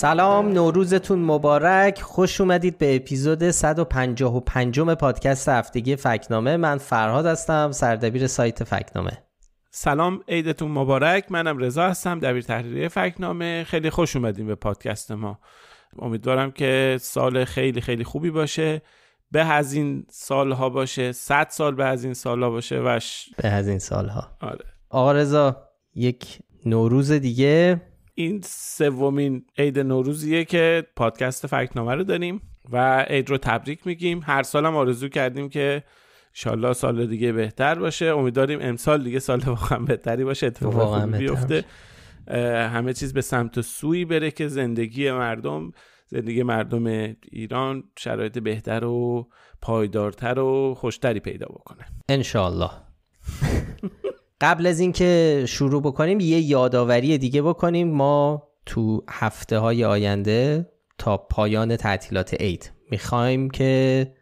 سلام نوروزتون مبارک خوش اومدید به اپیزود 155 پادکست هفتگی فکنامه من فرهاد هستم سردبیر سایت فکنامه سلام عیدتون مبارک منم رضا هستم دبیر تحریریه فکنامه خیلی خوش اومدیم به پادکست ما امیدوارم که سال خیلی خیلی خوبی باشه به از این سالها باشه 100 سال به از این سالها باشه وش به از این سالها آره آقا رضا یک نوروز دیگه این سومین عید نوروزیه که پادکست فکتنامه رو داریم و عید رو تبریک میگیم هر سالم آرزو کردیم که شالله سال دیگه بهتر باشه امیدواریم امسال دیگه سال واقعا بهتری باشه اتفاق بیفته همه چیز به سمت سوی بره که زندگی مردم زندگی مردم ایران شرایط بهتر و پایدارتر و خوشتری پیدا بکنه انشالله قبل از اینکه شروع بکنیم یه یادآوری دیگه بکنیم ما تو هفته های آینده تا پایان تعطیلات عید میخوایم که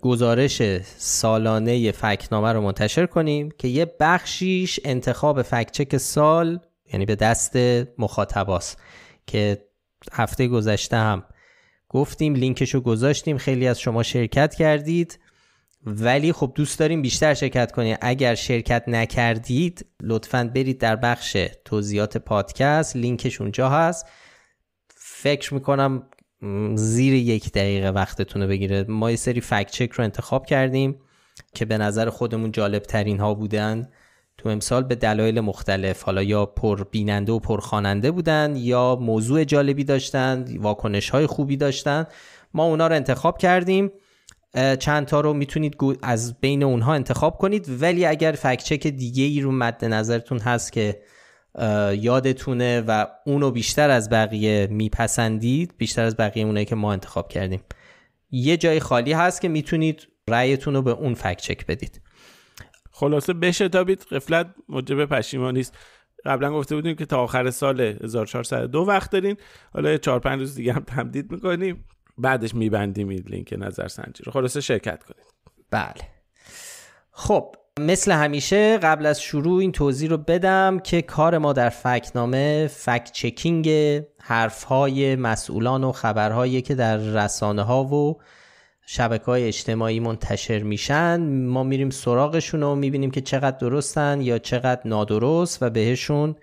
گزارش سالانه فکنامه رو منتشر کنیم که یه بخشیش انتخاب فکچک سال یعنی به دست مخاطباس که هفته گذشته هم گفتیم لینکش رو گذاشتیم خیلی از شما شرکت کردید ولی خب دوست داریم بیشتر شرکت کنید اگر شرکت نکردید لطفا برید در بخش توضیحات پادکست لینکش اونجا هست فکر میکنم زیر یک دقیقه وقتتون رو بگیره ما یه سری فکت چک رو انتخاب کردیم که به نظر خودمون جالب ترین ها بودن تو امسال به دلایل مختلف حالا یا پر بیننده و پر خواننده بودن یا موضوع جالبی داشتن واکنش های خوبی داشتن ما اونا رو انتخاب کردیم چند تا رو میتونید از بین اونها انتخاب کنید ولی اگر فکچک دیگه ای رو مد نظرتون هست که یادتونه و اونو بیشتر از بقیه میپسندید بیشتر از بقیه اونایی که ما انتخاب کردیم یه جای خالی هست که میتونید رأیتون رو به اون فکچک بدید خلاصه بشه تابید قفلت موجب پشیمانیست است قبلا گفته بودیم که تا آخر سال 1402 وقت دارین حالا 4 5 روز دیگه هم تمدید میکنیم بعدش میبندیم این لینک نظرسنجی رو خلاصه شرکت کنید بله خب مثل همیشه قبل از شروع این توضیح رو بدم که کار ما در فکنامه فک چکینگ های مسئولان و خبرهایی که در رسانه ها و شبکه های اجتماعی منتشر میشن ما میریم سراغشون و میبینیم که چقدر درستن یا چقدر نادرست و بهشون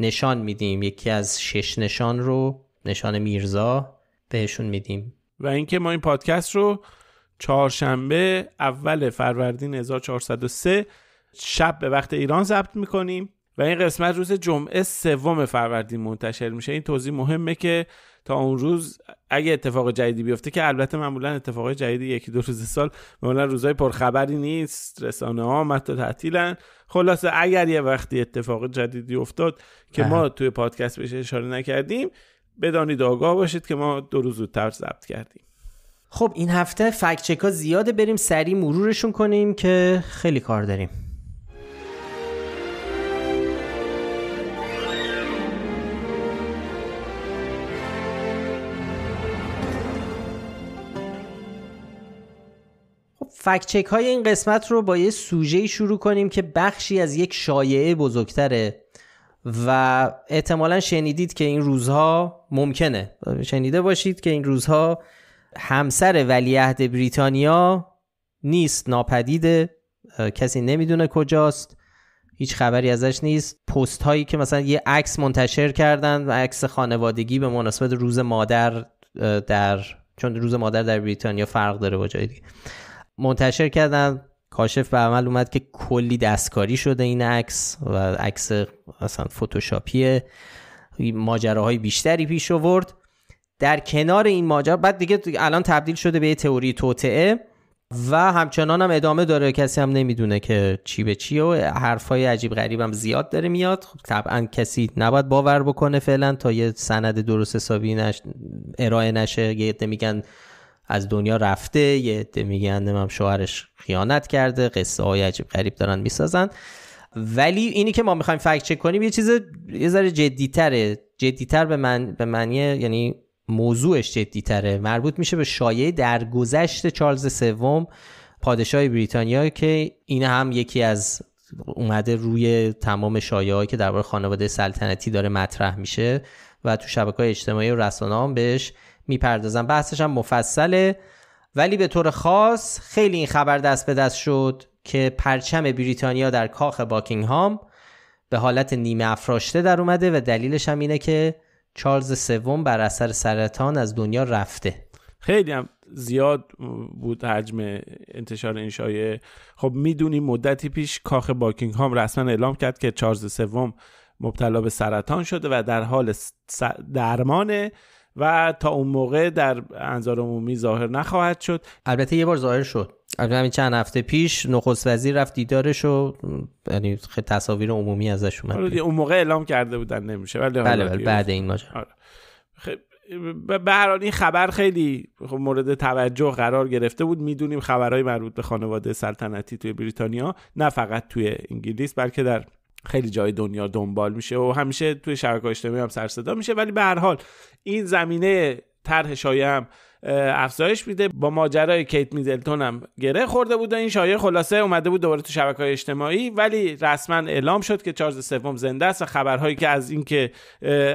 نشان میدیم یکی از شش نشان رو نشان میرزا بهشون میدیم و اینکه ما این پادکست رو چهارشنبه اول فروردین 1403 شب به وقت ایران ضبط میکنیم و این قسمت روز جمعه سوم فروردین منتشر میشه این توضیح مهمه که تا اون روز اگه اتفاق جدیدی بیفته که البته معمولا اتفاق جدیدی یکی دو روز سال معمولا روزای پرخبری نیست رسانه ها مت تعطیلن خلاصه اگر یه وقتی اتفاق جدیدی افتاد که بله. ما توی پادکست بهش اشاره نکردیم بدانید آگاه باشید که ما دو روز زودتر ضبط کردیم خب این هفته فکچک ها زیاده بریم سریع مرورشون کنیم که خیلی کار داریم خب، فکچک های این قسمت رو با یه سوژه شروع کنیم که بخشی از یک شایعه بزرگتره و احتمالا شنیدید که این روزها ممکنه شنیده باشید که این روزها همسر ولیعهد بریتانیا نیست ناپدیده کسی نمیدونه کجاست هیچ خبری ازش نیست پست هایی که مثلا یه عکس منتشر کردن و عکس خانوادگی به مناسبت روز مادر در چون روز مادر در بریتانیا فرق داره با جای دیگه منتشر کردن کاشف به عمل اومد که کلی دستکاری شده این عکس و عکس اصلا ماجره ماجراهای بیشتری پیش آورد در کنار این ماجرا بعد دیگه الان تبدیل شده به تئوری توتعه و همچنان هم ادامه داره کسی هم نمیدونه که چی به چی و حرفای عجیب غریب هم زیاد داره میاد خب طبعا کسی نباید باور بکنه فعلا تا یه سند درست حسابی نش... ارائه نشه یه میگن از دنیا رفته یه عده میگن هم شوهرش خیانت کرده قصه های عجیب غریب دارن میسازن ولی اینی که ما میخوایم فکت چک کنیم یه چیز یه ذره جدیتره جدیتر به من به معنی یعنی موضوعش جدیتره مربوط میشه به شایعه گذشت چارلز سوم پادشاه بریتانیا که این هم یکی از اومده روی تمام شایعه که درباره خانواده سلطنتی داره مطرح میشه و تو شبکه های اجتماعی و رسانه بهش میپردازم بحثش هم مفصله ولی به طور خاص خیلی این خبر دست به دست شد که پرچم بریتانیا در کاخ باکینگهام به حالت نیمه افراشته در اومده و دلیلش هم اینه که چارلز سوم بر اثر سرطان از دنیا رفته خیلی هم زیاد بود حجم انتشار این شایعه خب میدونیم مدتی پیش کاخ باکینگهام رسما اعلام کرد که چارلز سوم مبتلا به سرطان شده و در حال درمانه و تا اون موقع در انظار عمومی ظاهر نخواهد شد البته یه بار ظاهر شد البته همین چند هفته پیش نخست وزیر رفت دیدارش و یعنی تصاویر عمومی ازش اومد اون موقع اعلام کرده بودن نمیشه ولی بله, بله, بعد این ماجرا آره. خب، به این خبر خیلی خب مورد توجه قرار گرفته بود میدونیم خبرهای مربوط به خانواده سلطنتی توی بریتانیا نه فقط توی انگلیس بلکه در خیلی جای دنیا دنبال میشه و همیشه توی شبکه اجتماعی هم سر صدا میشه ولی به هر حال این زمینه طرح شایعه افزایش میده با ماجرای کیت میدلتون هم گره خورده بود و این شایعه خلاصه اومده بود دوباره تو شبکه های اجتماعی ولی رسما اعلام شد که چارلز سوم زنده است و خبرهایی که از اینکه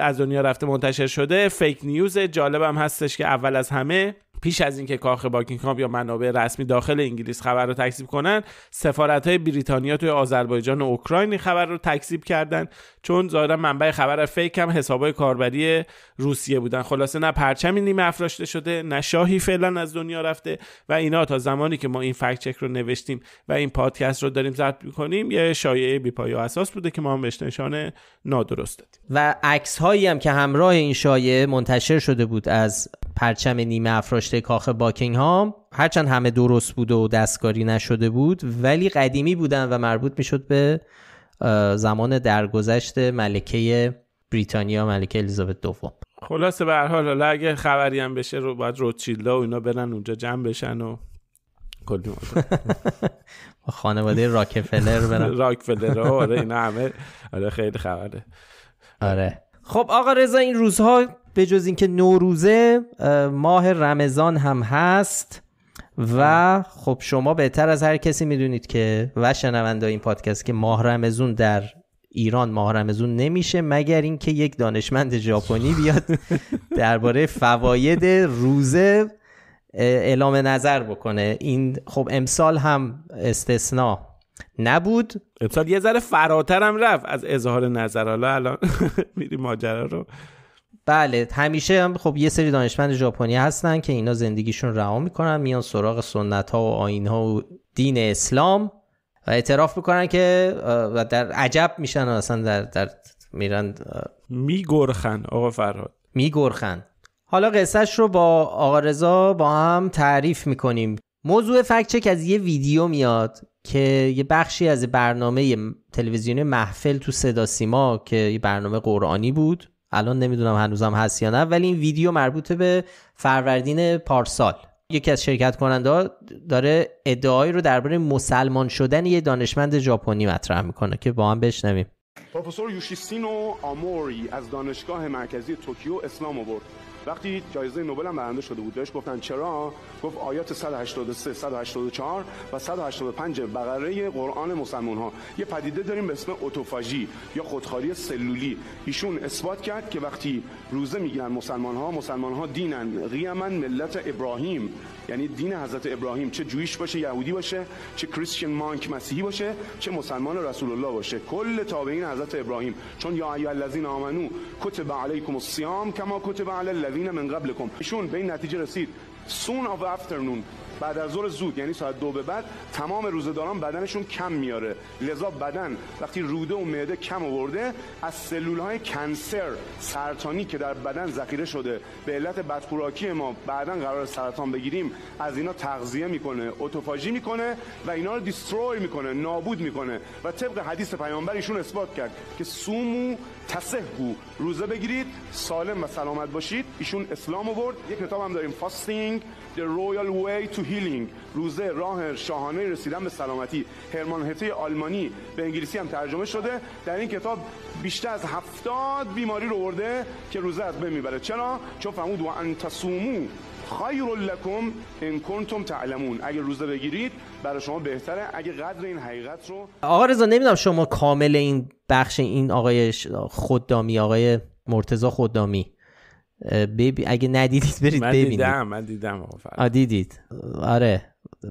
از دنیا رفته منتشر شده فیک نیوز جالبم هستش که اول از همه پیش از اینکه کاخ باکینگهام یا منابع رسمی داخل انگلیس خبر رو تکذیب کنن سفارت های بریتانیا توی آذربایجان و اوکراین خبر رو تکذیب کردن چون ظاهرا منبع خبر فیک هم حسابای کاربری روسیه بودن خلاصه نه پرچمی نیمه افراشته شده نه شاهی فعلا از دنیا رفته و اینا تا زمانی که ما این فکت چک رو نوشتیم و این پادکست رو داریم ضبط میکنیم یه شایعه بی و اساس بوده که ما هم نشانه نادرست دادیم و عکس هم که همراه این شایعه منتشر شده بود از پرچم نیمه افراشته کاخ باکینگهام هرچند همه درست بود و دستکاری نشده بود ولی قدیمی بودن و مربوط میشد به زمان درگذشت ملکه بریتانیا ملکه الیزابت دوم خلاصه به هر حال اگه خبری هم بشه رو باید روتشیلدا و اینا برن اونجا جمع بشن و خانواده راکفلر برن راکفلر آره اینا همه آره خیلی خبره آره خب آقا رضا این روزها به جز اینکه نوروزه ماه رمضان هم هست و خب شما بهتر از هر کسی میدونید که و شنونده این پادکست که ماه رمزون در ایران ماه رمزون نمیشه مگر اینکه یک دانشمند ژاپنی بیاد درباره فواید روزه اعلام نظر بکنه این خب امسال هم استثنا نبود امسال یه ذره فراترم رفت از اظهار نظر الان میری ماجرا رو بله همیشه هم خب یه سری دانشمند ژاپنی هستن که اینا زندگیشون رها میکنن میان سراغ سنت ها و آین ها و دین اسلام و اعتراف میکنن که و در عجب میشن اصلا در, در میرن میگرخن آقا فرهاد میگرخن حالا قصهش رو با آقا رضا با هم تعریف میکنیم موضوع فکت چک از یه ویدیو میاد که یه بخشی از برنامه تلویزیونی محفل تو صدا سیما که یه برنامه قرآنی بود الان نمیدونم هنوزم هست یا نه ولی این ویدیو مربوط به فروردین پارسال یکی از شرکت کننده داره ادعایی رو درباره مسلمان شدن یه دانشمند ژاپنی مطرح میکنه که با هم بشنویم پروفسور یوشیسینو آموری از دانشگاه مرکزی توکیو اسلام آورد وقتی جایزه نوبل هم برنده شده بود بهش گفتن چرا گفت آیات 183 184 و 185 بقره قرآن مسلمان ها یه پدیده داریم به اسم اتوفاژی یا خودخواری سلولی ایشون اثبات کرد که وقتی روزه میگیرن مسلمان ها مسلمان ها دینن قیامن ملت ابراهیم یعنی دین حضرت ابراهیم چه جویش باشه یهودی باشه چه کریستین مانک مسیحی باشه چه مسلمان رسول الله باشه کل تابعین حضرت ابراهیم چون یا ایها الذین آمنو کتب علیکم الصیام کما کتب علی مستوینم من قبلکم ایشون به این نتیجه رسید soon of afternoon بعد از ظهر زود یعنی ساعت دو به بعد تمام داران بدنشون کم میاره لذا بدن وقتی روده و معده کم آورده از سلول های کنسر سرطانی که در بدن ذخیره شده به علت بدخوراکی ما بعدا قرار سرطان بگیریم از اینا تغذیه میکنه اتوفاژی میکنه و اینا رو دیستروی میکنه نابود میکنه و طبق حدیث پیامبر ایشون اثبات کرد که سومو تسهو روزه بگیرید سالم و سلامت باشید ایشون اسلام آورد یک کتاب هم داریم فاستینگ The Royal Way to Healing روزه راه شاهانه رسیدن به سلامتی هرمان هته آلمانی به انگلیسی هم ترجمه شده در این کتاب بیشتر از هفتاد بیماری رو برده که روزه از بین میبره چرا چون فهمود و انتصومو خیر لکم ان کنتم تعلمون اگه روزه بگیرید برای شما بهتره اگه قدر این حقیقت رو آقا رضا نمیدونم شما کامل این بخش این آقای خوددامی آقای مرتضی خوددامی بیبی اگه ندیدید برید من ببینید دیدم من دیدم دیدید آره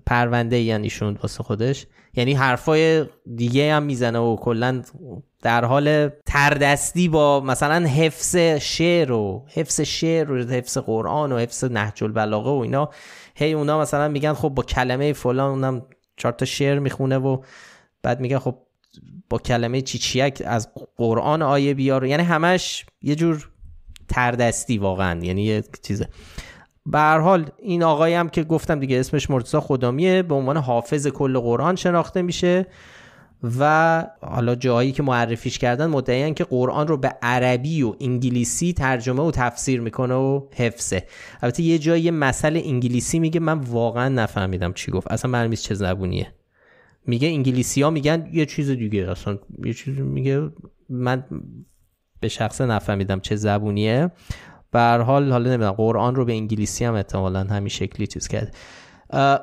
پرونده یعنی ایشون واسه خودش یعنی حرفای دیگه هم میزنه و کلا در حال تردستی با مثلا حفظ شعر و حفظ شعر و حفظ قرآن و حفظ نهج البلاغه و اینا هی اونا مثلا میگن خب با کلمه فلان اونم چهار تا شعر میخونه و بعد میگن خب با کلمه چیچیک از قرآن آیه بیار یعنی همش یه جور تردستی واقعا یعنی یه چیزه به حال این آقایی هم که گفتم دیگه اسمش مرتضی خدامیه به عنوان حافظ کل قرآن شناخته میشه و حالا جایی که معرفیش کردن مدعیان که قرآن رو به عربی و انگلیسی ترجمه و تفسیر میکنه و حفظه البته یه جایی مسئله انگلیسی میگه من واقعا نفهمیدم چی گفت اصلا معلوم چه زبونیه میگه انگلیسی ها میگن یه چیز دیگه اصلا یه چیز میگه من به شخص نفهمیدم چه زبونیه بر حال حالا نمیدونم قرآن رو به انگلیسی هم احتمالا همین شکلی چیز کرد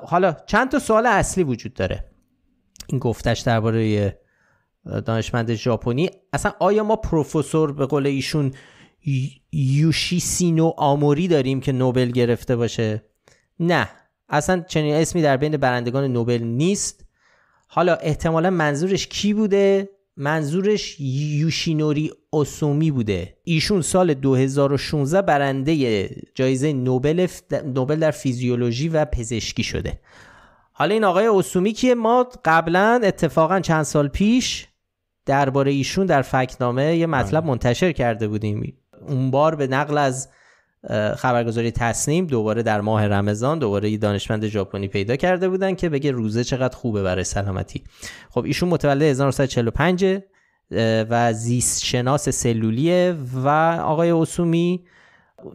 حالا چند تا سوال اصلی وجود داره این گفتش درباره دانشمند ژاپنی اصلا آیا ما پروفسور به قول ایشون یوشی سینو آموری داریم که نوبل گرفته باشه نه اصلا چنین اسمی در بین برندگان نوبل نیست حالا احتمالا منظورش کی بوده منظورش یوشینوری اسومی بوده ایشون سال 2016 برنده جایزه نوبل نوبل در فیزیولوژی و پزشکی شده حالا این آقای اسومی که ما قبلا اتفاقا چند سال پیش درباره ایشون در فکنامه یه مطلب بله. منتشر کرده بودیم اون بار به نقل از خبرگزاری تصنیم دوباره در ماه رمضان دوباره یه دانشمند ژاپنی پیدا کرده بودن که بگه روزه چقدر خوبه برای سلامتی خب ایشون متولد 1945 و زیست شناس سلولیه و آقای اسومی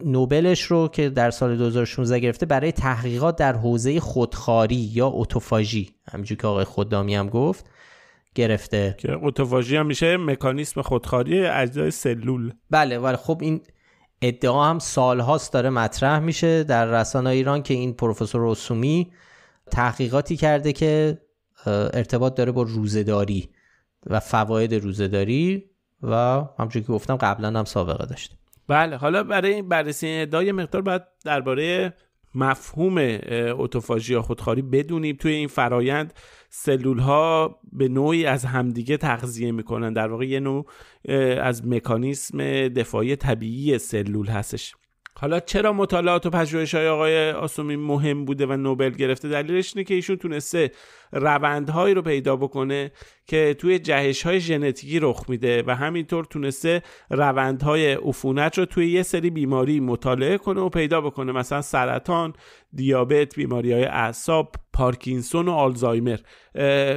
نوبلش رو که در سال 2016 گرفته برای تحقیقات در حوزه خودخاری یا اوتوفاژی همینجور که آقای خدامی هم گفت گرفته که اتوفاژی هم میشه مکانیسم خودخاری اجزای سلول بله ولی بله. خب این ادعا هم سالهاست داره مطرح میشه در رسانه ایران که این پروفسور اسومی تحقیقاتی کرده که ارتباط داره با روزداری و فواید روزهداری و همچون که گفتم قبلا هم سابقه داشت بله حالا برای این بررسی ادعای مقدار باید درباره مفهوم اتوفاژی یا خودخواری بدونیم توی این فرایند سلول ها به نوعی از همدیگه تغذیه میکنن در واقع یه نوع از مکانیسم دفاعی طبیعی سلول هستش حالا چرا مطالعات و های آقای آسومی مهم بوده و نوبل گرفته دلیلش اینه که ایشون تونسته روندهایی رو پیدا بکنه که توی های ژنتیکی رخ میده و همینطور تونسته روندهای عفونت رو توی یه سری بیماری مطالعه کنه و پیدا بکنه مثلا سرطان دیابت بیماری های اعصاب پارکینسون و آلزایمر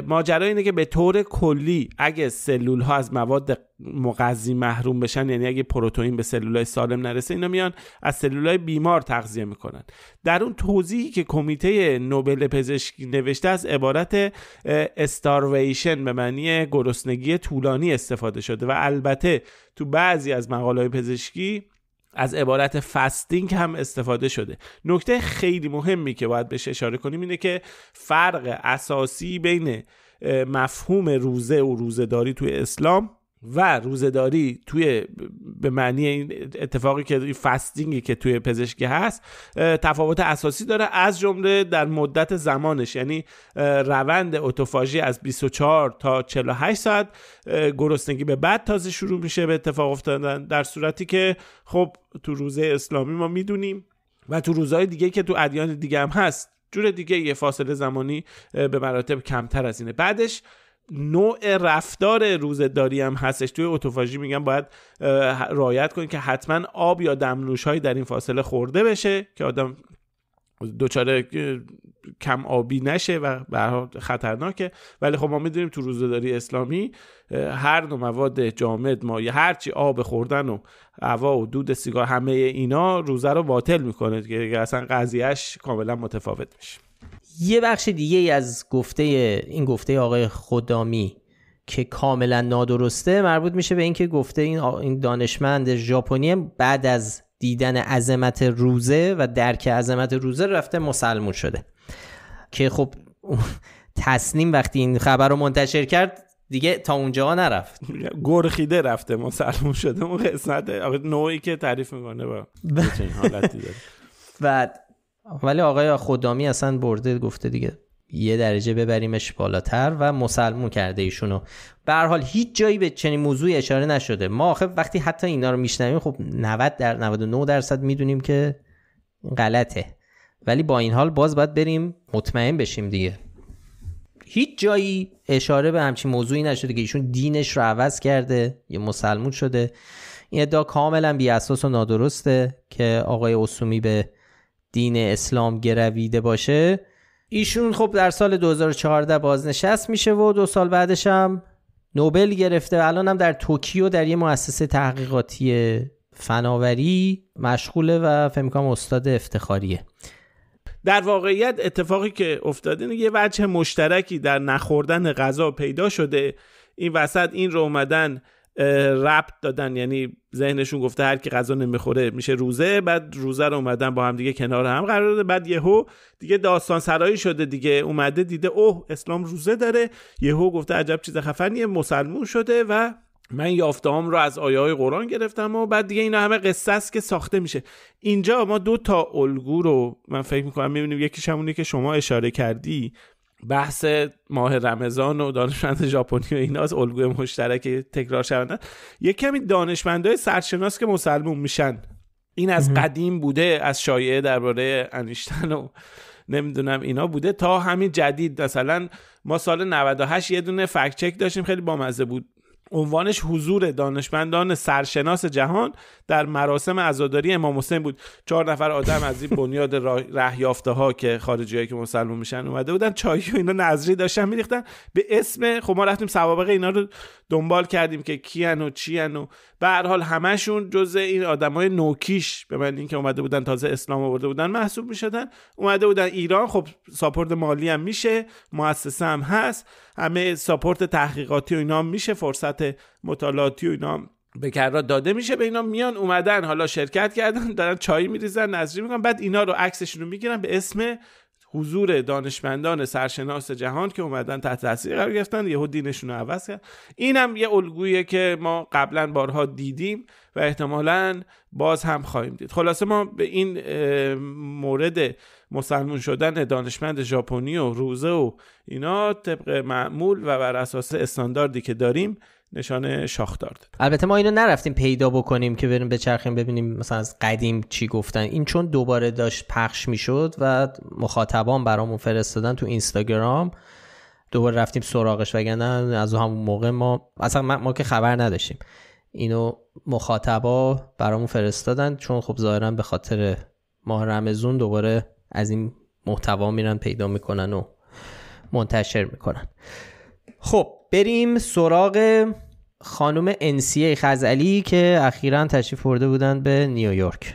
ماجرا اینه که به طور کلی اگه سلول ها از مواد مغذی محروم بشن یعنی اگه پروتئین به سلول های سالم نرسه اینا میان از سلول های بیمار تغذیه میکنن در اون توضیحی که کمیته نوبل پزشکی نوشته از عبارت استارویشن به معنی گرسنگی طولانی استفاده شده و البته تو بعضی از مقاله پزشکی از عبارت فستینگ هم استفاده شده نکته خیلی مهمی که باید بهش اشاره کنیم اینه که فرق اساسی بین مفهوم روزه و روزهداری توی اسلام و روزداری توی به معنی این اتفاقی که فستینگی که توی پزشکی هست تفاوت اساسی داره از جمله در مدت زمانش یعنی روند اتوفاژی از 24 تا 48 ساعت گرسنگی به بعد تازه شروع میشه به اتفاق افتادن در صورتی که خب تو روزه اسلامی ما میدونیم و تو روزهای دیگه که تو ادیان دیگه هم هست جور دیگه یه فاصله زمانی به مراتب کمتر از اینه بعدش نوع رفتار روزداری هم هستش توی اتوفاژی میگن باید رعایت کنید که حتما آب یا دمنوشهایی در این فاصله خورده بشه که آدم دوچاره کم آبی نشه و به خطرناکه ولی خب ما میدونیم تو روزداری اسلامی هر نوع مواد جامد یه هرچی آب خوردن و هوا و دود سیگار همه اینا روزه رو باطل میکنه که اصلا قضیهش کاملا متفاوت میشه یه بخش دیگه ای از گفته این گفته آقای خدامی که کاملا نادرسته مربوط میشه به اینکه گفته این دانشمند ژاپنی بعد از دیدن عظمت روزه و درک عظمت روزه رفته مسلمون شده که خب تسلیم وقتی این خبر رو منتشر کرد دیگه تا اونجا نرفت گرخیده رفته مسلمون شده اون قسمت نوعی که تعریف میکنه با حالتی و ولی آقای خدامی اصلا برده گفته دیگه یه درجه ببریمش بالاتر و مسلمون کرده ایشونو به حال هیچ جایی به چنین موضوعی اشاره نشده ما آخه وقتی حتی اینا رو میشنویم خب 90 در 99 درصد میدونیم که غلطه ولی با این حال باز باید بریم مطمئن بشیم دیگه هیچ جایی اشاره به همچین موضوعی نشده که ایشون دینش رو عوض کرده یه مسلمون شده این ادعا کاملا بی اساس و نادرسته که آقای اسومی به دین اسلام گرویده باشه ایشون خب در سال 2014 بازنشست میشه و دو سال بعدش هم نوبل گرفته الان هم در توکیو در یه مؤسسه تحقیقاتی فناوری مشغوله و فکر استاد افتخاریه در واقعیت اتفاقی که افتاده یه وجه مشترکی در نخوردن غذا پیدا شده این وسط این رو اومدن ربط دادن یعنی ذهنشون گفته هر کی غذا نمیخوره میشه روزه بعد روزه رو اومدن با هم دیگه کنار هم قرار داده بعد یهو دیگه داستان سرایی شده دیگه اومده دیده اوه اسلام روزه داره یهو گفته عجب چیز خفنیه مسلمون شده و من هم رو از آیه های قرآن گرفتم و بعد دیگه اینا همه قصه است که ساخته میشه اینجا ما دو تا الگو رو من فکر میکنم میبینیم یکیش همونی که شما اشاره کردی بحث ماه رمضان و دانشمند ژاپنی و اینا از الگوی مشترک تکرار شونده یک کمی دانشمندای سرشناس که مسلمون میشن این از قدیم بوده از شایعه درباره انیشتن و نمیدونم اینا بوده تا همین جدید مثلا ما سال 98 یه دونه فکت چک داشتیم خیلی بامزه بود عنوانش حضور دانشمندان سرشناس جهان در مراسم عزاداری امام حسین بود چهار نفر آدم از این بنیاد رهیافته ها که هایی که مسلمون میشن اومده بودن چای و اینا نظری داشتن میریختن به اسم خب ما رفتیم سوابق اینا رو دنبال کردیم که کیان و چیان و به هر حال همشون جزء این آدمای نوکیش به من اینکه اومده بودن تازه اسلام آورده بودن محسوب میشدن اومده بودن ایران خب ساپورت مالی هم میشه مؤسسه هم هست همه ساپورت تحقیقاتی و اینا هم میشه فرصت مطالعاتی و اینا هم به کرات داده میشه به اینا میان اومدن حالا شرکت کردن دارن چای میریزن نظری میکنن بعد اینا رو عکسشون رو میگیرن به اسم حضور دانشمندان سرشناس جهان که اومدن تحت تاثیر قرار گرفتن یهو دینشون رو عوض کرد این هم یه الگویی که ما قبلا بارها دیدیم و احتمالا باز هم خواهیم دید خلاصه ما به این مورد مسلمون شدن دانشمند ژاپنی و روزه و اینا طبق معمول و بر اساس استانداردی که داریم نشان شاخ دارد البته ما اینو نرفتیم پیدا بکنیم که بریم بچرخیم ببینیم مثلا از قدیم چی گفتن این چون دوباره داشت پخش میشد و مخاطبان برامون فرستادن تو اینستاگرام دوباره رفتیم سراغش وگرنه از همون موقع ما اصلا ما که خبر نداشتیم اینو مخاطبا برامون فرستادن چون خب ظاهرا به خاطر ماه رمزون دوباره از این محتوا میرن پیدا میکنن و منتشر میکنن خب بریم سراغ خانم انسیه خزعلی که اخیرا تشریف برده بودن به نیویورک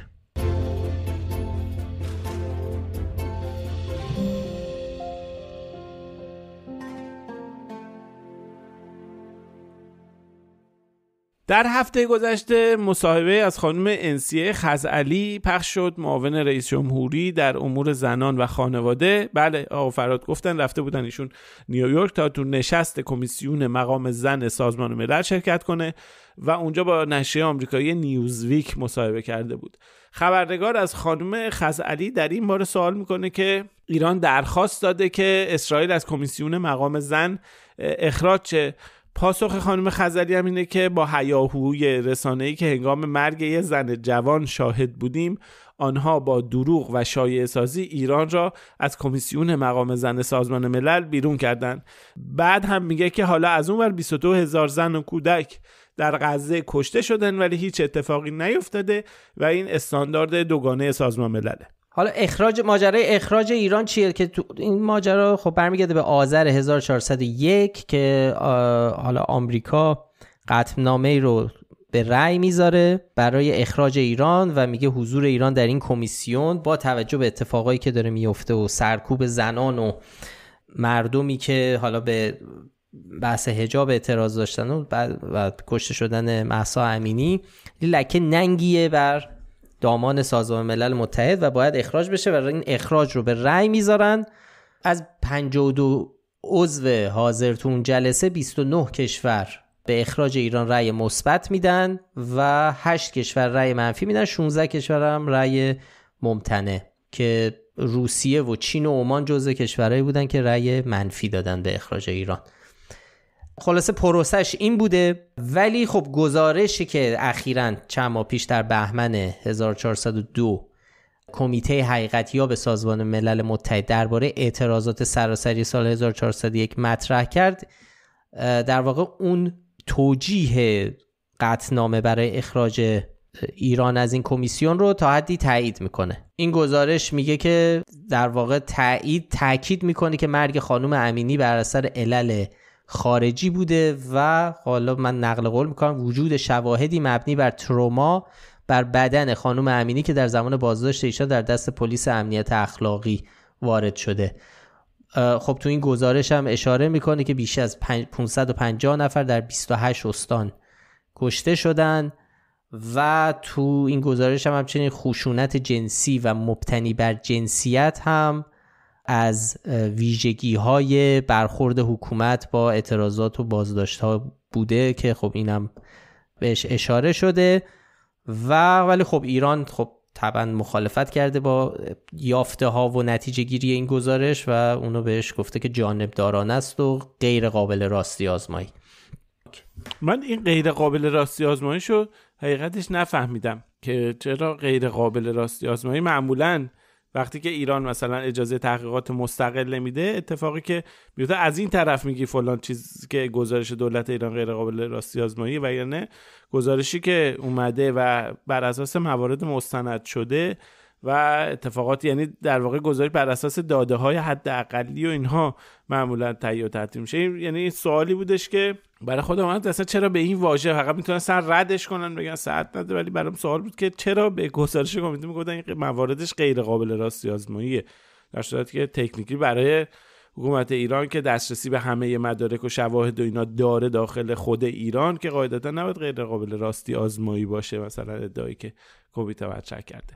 در هفته گذشته مصاحبه از خانم انسیه خزعلی پخش شد معاون رئیس جمهوری در امور زنان و خانواده بله آقا فراد گفتن رفته بودن ایشون نیویورک تا تو نشست کمیسیون مقام زن سازمان ملل شرکت کنه و اونجا با نشریه آمریکایی نیوزویک مصاحبه کرده بود خبرنگار از خانم خزعلی در این باره سوال میکنه که ایران درخواست داده که اسرائیل از کمیسیون مقام زن اخراج چه؟ پاسخ خانم خزری هم اینه که با حیاهوی رسانه‌ای که هنگام مرگ یه زن جوان شاهد بودیم آنها با دروغ و شایع سازی ایران را از کمیسیون مقام زن سازمان ملل بیرون کردند بعد هم میگه که حالا از اون ور 22 هزار زن و کودک در غزه کشته شدن ولی هیچ اتفاقی نیفتاده و این استاندارد دوگانه سازمان ملله حالا اخراج ماجرای اخراج ایران چیه که تو این ماجرا خب برمیگرده به آذر 1401 که حالا آمریکا قطعنامه ای رو به رأی میذاره برای اخراج ایران و میگه حضور ایران در این کمیسیون با توجه به اتفاقایی که داره میفته و سرکوب زنان و مردمی که حالا به بحث حجاب اعتراض داشتن و, بعد کشته شدن محسا امینی لکه ننگیه بر دامان سازمان ملل متحد و باید اخراج بشه و این اخراج رو به رأی میذارن از 52 عضو حاضر تو اون جلسه 29 کشور به اخراج ایران رأی مثبت میدن و 8 کشور رأی منفی میدن 16 کشور هم رأی ممتنع که روسیه و چین و عمان جزو کشورهایی بودن که رأی منفی دادن به اخراج ایران خلاصه پروسش این بوده ولی خب گزارشی که اخیرا چند ماه پیش در بهمن 1402 کمیته یا به سازمان ملل متحد درباره اعتراضات سراسری سال 1401 مطرح کرد در واقع اون توجیه قطنامه برای اخراج ایران از این کمیسیون رو تا حدی تایید میکنه این گزارش میگه که در واقع تایید تاکید میکنه که مرگ خانم امینی بر اثر علل خارجی بوده و حالا من نقل قول میکنم وجود شواهدی مبنی بر تروما بر بدن خانم امینی که در زمان بازداشت ایشان در دست پلیس امنیت اخلاقی وارد شده خب تو این گزارش هم اشاره میکنه که بیش از 550 نفر در 28 استان کشته شدن و تو این گزارش هم همچنین خشونت جنسی و مبتنی بر جنسیت هم از ویژگی های برخورد حکومت با اعتراضات و بازداشت ها بوده که خب اینم بهش اشاره شده و ولی خب ایران خب طبعا مخالفت کرده با یافته ها و نتیجه گیری این گزارش و اونو بهش گفته که جانبداران است و غیر قابل راستی آزمایی من این غیر قابل راستی آزمایی شو حقیقتش نفهمیدم که چرا غیر قابل راستی آزمایی معمولاً وقتی که ایران مثلا اجازه تحقیقات مستقل نمیده اتفاقی که میفته از این طرف میگی فلان چیز که گزارش دولت ایران غیر قابل راستی آزمایی و نه گزارشی که اومده و بر اساس موارد مستند شده و اتفاقات یعنی در واقع گزارش بر اساس داده های حد اقلی و اینها معمولا تهیه و ترتیب میشه یعنی این سوالی بودش که برای خودم هم اصلا چرا به این واژه فقط میتونن سر ردش کنن بگن ساعت نده ولی برام سوال بود که چرا به گزارش کمیته میگفتن این مواردش غیر قابل راستی آزماییه در صورتی که تکنیکی برای حکومت ایران که دسترسی به همه مدارک و شواهد و اینا داره داخل خود ایران که قاعدتا نباید غیر قابل راستی آزمایی باشه مثلا ادعایی که کمیته کرده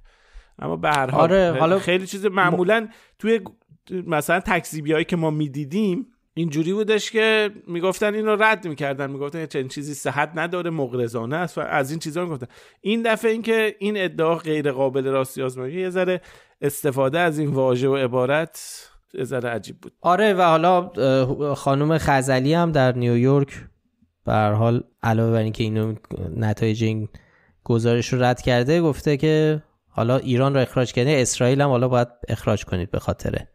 اما به هر حال آره، حالا خیلی چیز معمولا توی مثلا تکذیبی هایی که ما میدیدیم اینجوری بودش که میگفتن اینو رد میکردن میگفتن چنین چیزی صحت نداره مغرضانه است و از این چیزا میگفتن این دفعه اینکه این ادعا غیر قابل راستی آزمایی یه ذره استفاده از این واژه و عبارت یه ذره عجیب بود آره و حالا خانم خزلی هم در نیویورک به هر حال علاوه بر اینکه اینو نتایج این گزارش رو رد کرده گفته که حالا ایران رو اخراج کنه اسرائیل هم حالا باید اخراج کنید به خاطر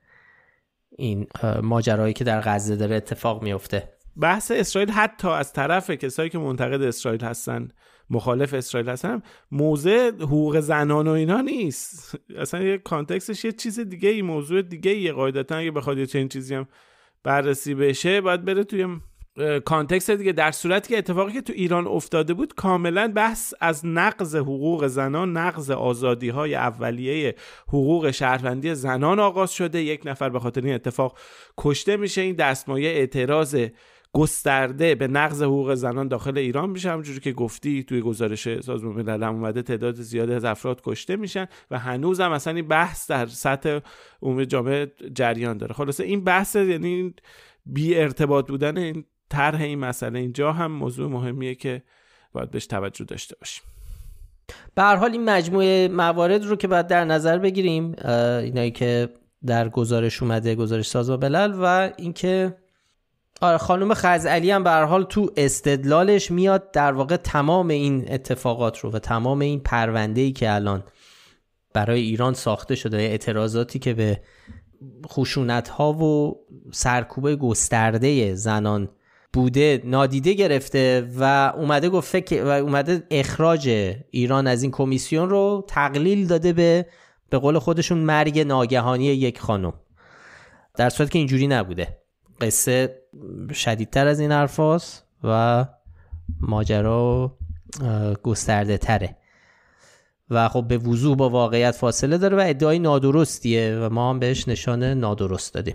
این ماجرایی که در غزه داره اتفاق میفته بحث اسرائیل حتی از طرف کسایی که منتقد اسرائیل هستن مخالف اسرائیل هستن موضع حقوق زنان و اینا نیست اصلا یه کانتکسش یه چیز دیگه ای موضوع دیگه یه قاعدتا اگه بخواد یه چنین چیزی هم بررسی بشه باید بره توی کانتکست دیگه در صورتی که اتفاقی که تو ایران افتاده بود کاملا بحث از نقض حقوق زنان نقض آزادی های اولیه حقوق شهروندی زنان آغاز شده یک نفر به خاطر این اتفاق کشته میشه این دستمایه اعتراض گسترده به نقض حقوق زنان داخل ایران میشه همونجوری که گفتی توی گزارش سازمان ملل اومده تعداد زیادی از افراد کشته میشن و هنوز هم اصلا این بحث در سطح عموم جامعه جریان داره خلاصه این بحث یعنی بی ارتباط بودن این طرح این مسئله اینجا هم موضوع مهمیه که باید بهش توجه داشته باشیم به حال این مجموعه موارد رو که باید در نظر بگیریم اینایی که در گزارش اومده گزارش ساز و بلل و اینکه آره خانم خزعلی هم به حال تو استدلالش میاد در واقع تمام این اتفاقات رو و تمام این پرونده ای که الان برای ایران ساخته شده اعتراضاتی که به خشونت ها و سرکوب گسترده زنان بوده نادیده گرفته و اومده گفت فکر و اومده اخراج ایران از این کمیسیون رو تقلیل داده به به قول خودشون مرگ ناگهانی یک خانم در صورت که اینجوری نبوده قصه شدیدتر از این حرف و ماجرا گسترده تره و خب به وضوح با واقعیت فاصله داره و ادعای نادرستیه و ما هم بهش نشان نادرست دادیم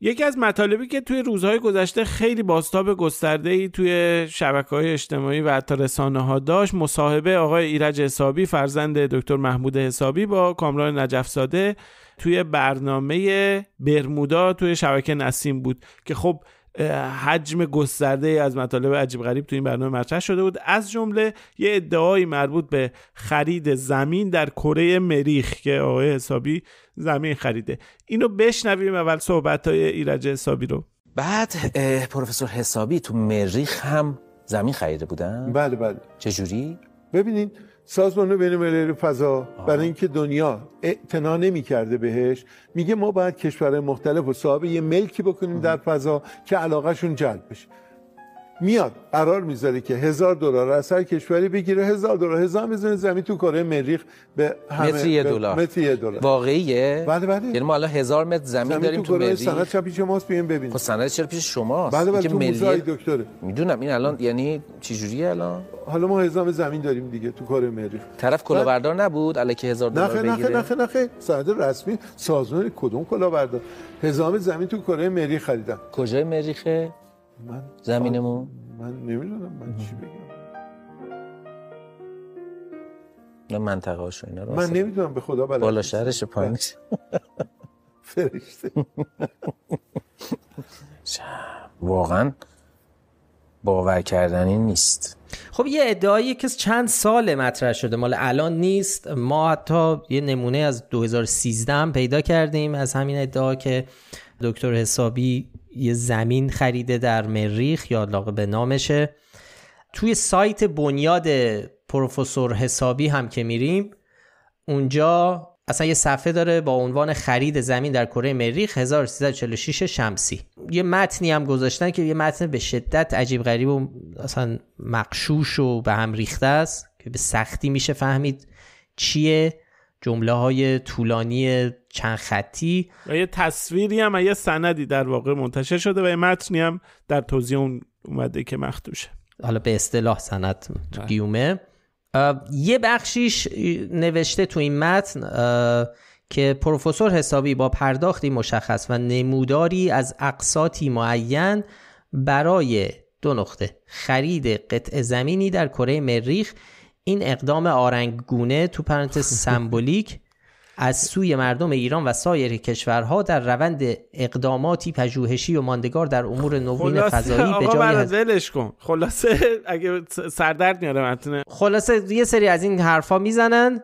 یکی از مطالبی که توی روزهای گذشته خیلی باستاب گسترده ای توی شبکه های اجتماعی و حتی رسانه ها داشت مصاحبه آقای ایرج حسابی فرزند دکتر محمود حسابی با کامران نجفزاده توی برنامه برمودا توی شبکه نسیم بود که خب حجم گسترده از مطالب عجیب غریب تو این برنامه مطرح شده بود از جمله یه ادعایی مربوط به خرید زمین در کره مریخ که آقای حسابی زمین خریده اینو بشنویم اول صحبت های ایرج حسابی رو بعد پروفسور حسابی تو مریخ هم زمین خریده بودن بله بله چه ببینید سازمان بین فضا برای اینکه دنیا اعتنا نمی کرده بهش میگه ما باید کشورهای مختلف و صاحب یه ملکی بکنیم در فضا که علاقهشون جلب بشه میاد قرار میذاره که هزار دلار از هر کشوری بگیره هزار دلار هزار میزنه زمین تو کره مریخ به همه متر یه دلار متر یه دلار واقعیه بله بله یعنی ما الان هزار متر زمین, زمین داریم تو, تو مریخ سند چه پیش ماست بیایم ببینیم خب سند چه پیش شماست بله بله که ملی دکتره میدونم این الان یعنی جوریه الان حالا ما هزار زمین داریم دیگه تو کره مریخ طرف بله. کلاهبردار نبود که هزار دلار بگیره نه نه نه نه سند رسمی سازمان کدوم کلاهبردار هزار زمین تو کره مریخ خریدن کجای مریخه من زمینمو من نمیدونم من چی بگم نه منطقه هاشو اینا من نمیدونم به خدا بلد بالا شهرش پایینش بله. فرشته واقعا باور کردنی نیست خب یه ادعایی که چند سال مطرح شده مال الان نیست ما حتی یه نمونه از 2013 پیدا کردیم از همین ادعا که دکتر حسابی یه زمین خریده در مریخ یا علاقه به نامشه توی سایت بنیاد پروفسور حسابی هم که میریم اونجا اصلا یه صفحه داره با عنوان خرید زمین در کره مریخ 1346 شمسی یه متنی هم گذاشتن که یه متن به شدت عجیب غریب و اصلا مقشوش و به هم ریخته است که به سختی میشه فهمید چیه جمله های طولانی چند خطی و یه تصویری هم و یه سندی در واقع منتشر شده و یه متنی هم در توضیح اون اومده که مخدوشه حالا به اصطلاح سند بله. گیومه یه بخشیش نوشته تو این متن که پروفسور حسابی با پرداختی مشخص و نموداری از اقساطی معین برای دو نقطه خرید قطع زمینی در کره مریخ این اقدام آرنگگونه تو پرانتز سمبولیک از سوی مردم ایران و سایر کشورها در روند اقداماتی پژوهشی و ماندگار در امور نوین فضایی به جای هز... کن خلاصه اگه سردرد میاره متن خلاصه یه سری از این حرفا میزنن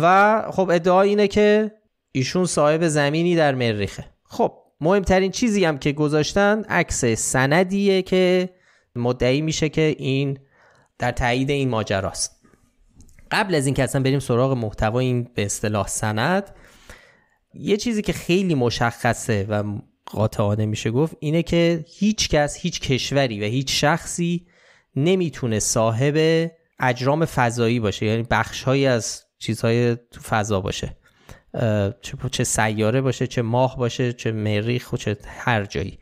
و خب ادعا اینه که ایشون صاحب زمینی در مریخه خب مهمترین چیزی هم که گذاشتن عکس سندیه که مدعی میشه که این در تایید این ماجراست قبل از اینکه اصلا بریم سراغ محتوای این به اصطلاح سند یه چیزی که خیلی مشخصه و قاطعانه میشه گفت اینه که هیچ کس هیچ کشوری و هیچ شخصی نمیتونه صاحب اجرام فضایی باشه یعنی بخشهایی از چیزهای تو فضا باشه چه سیاره باشه چه ماه باشه چه مریخ و چه هر جایی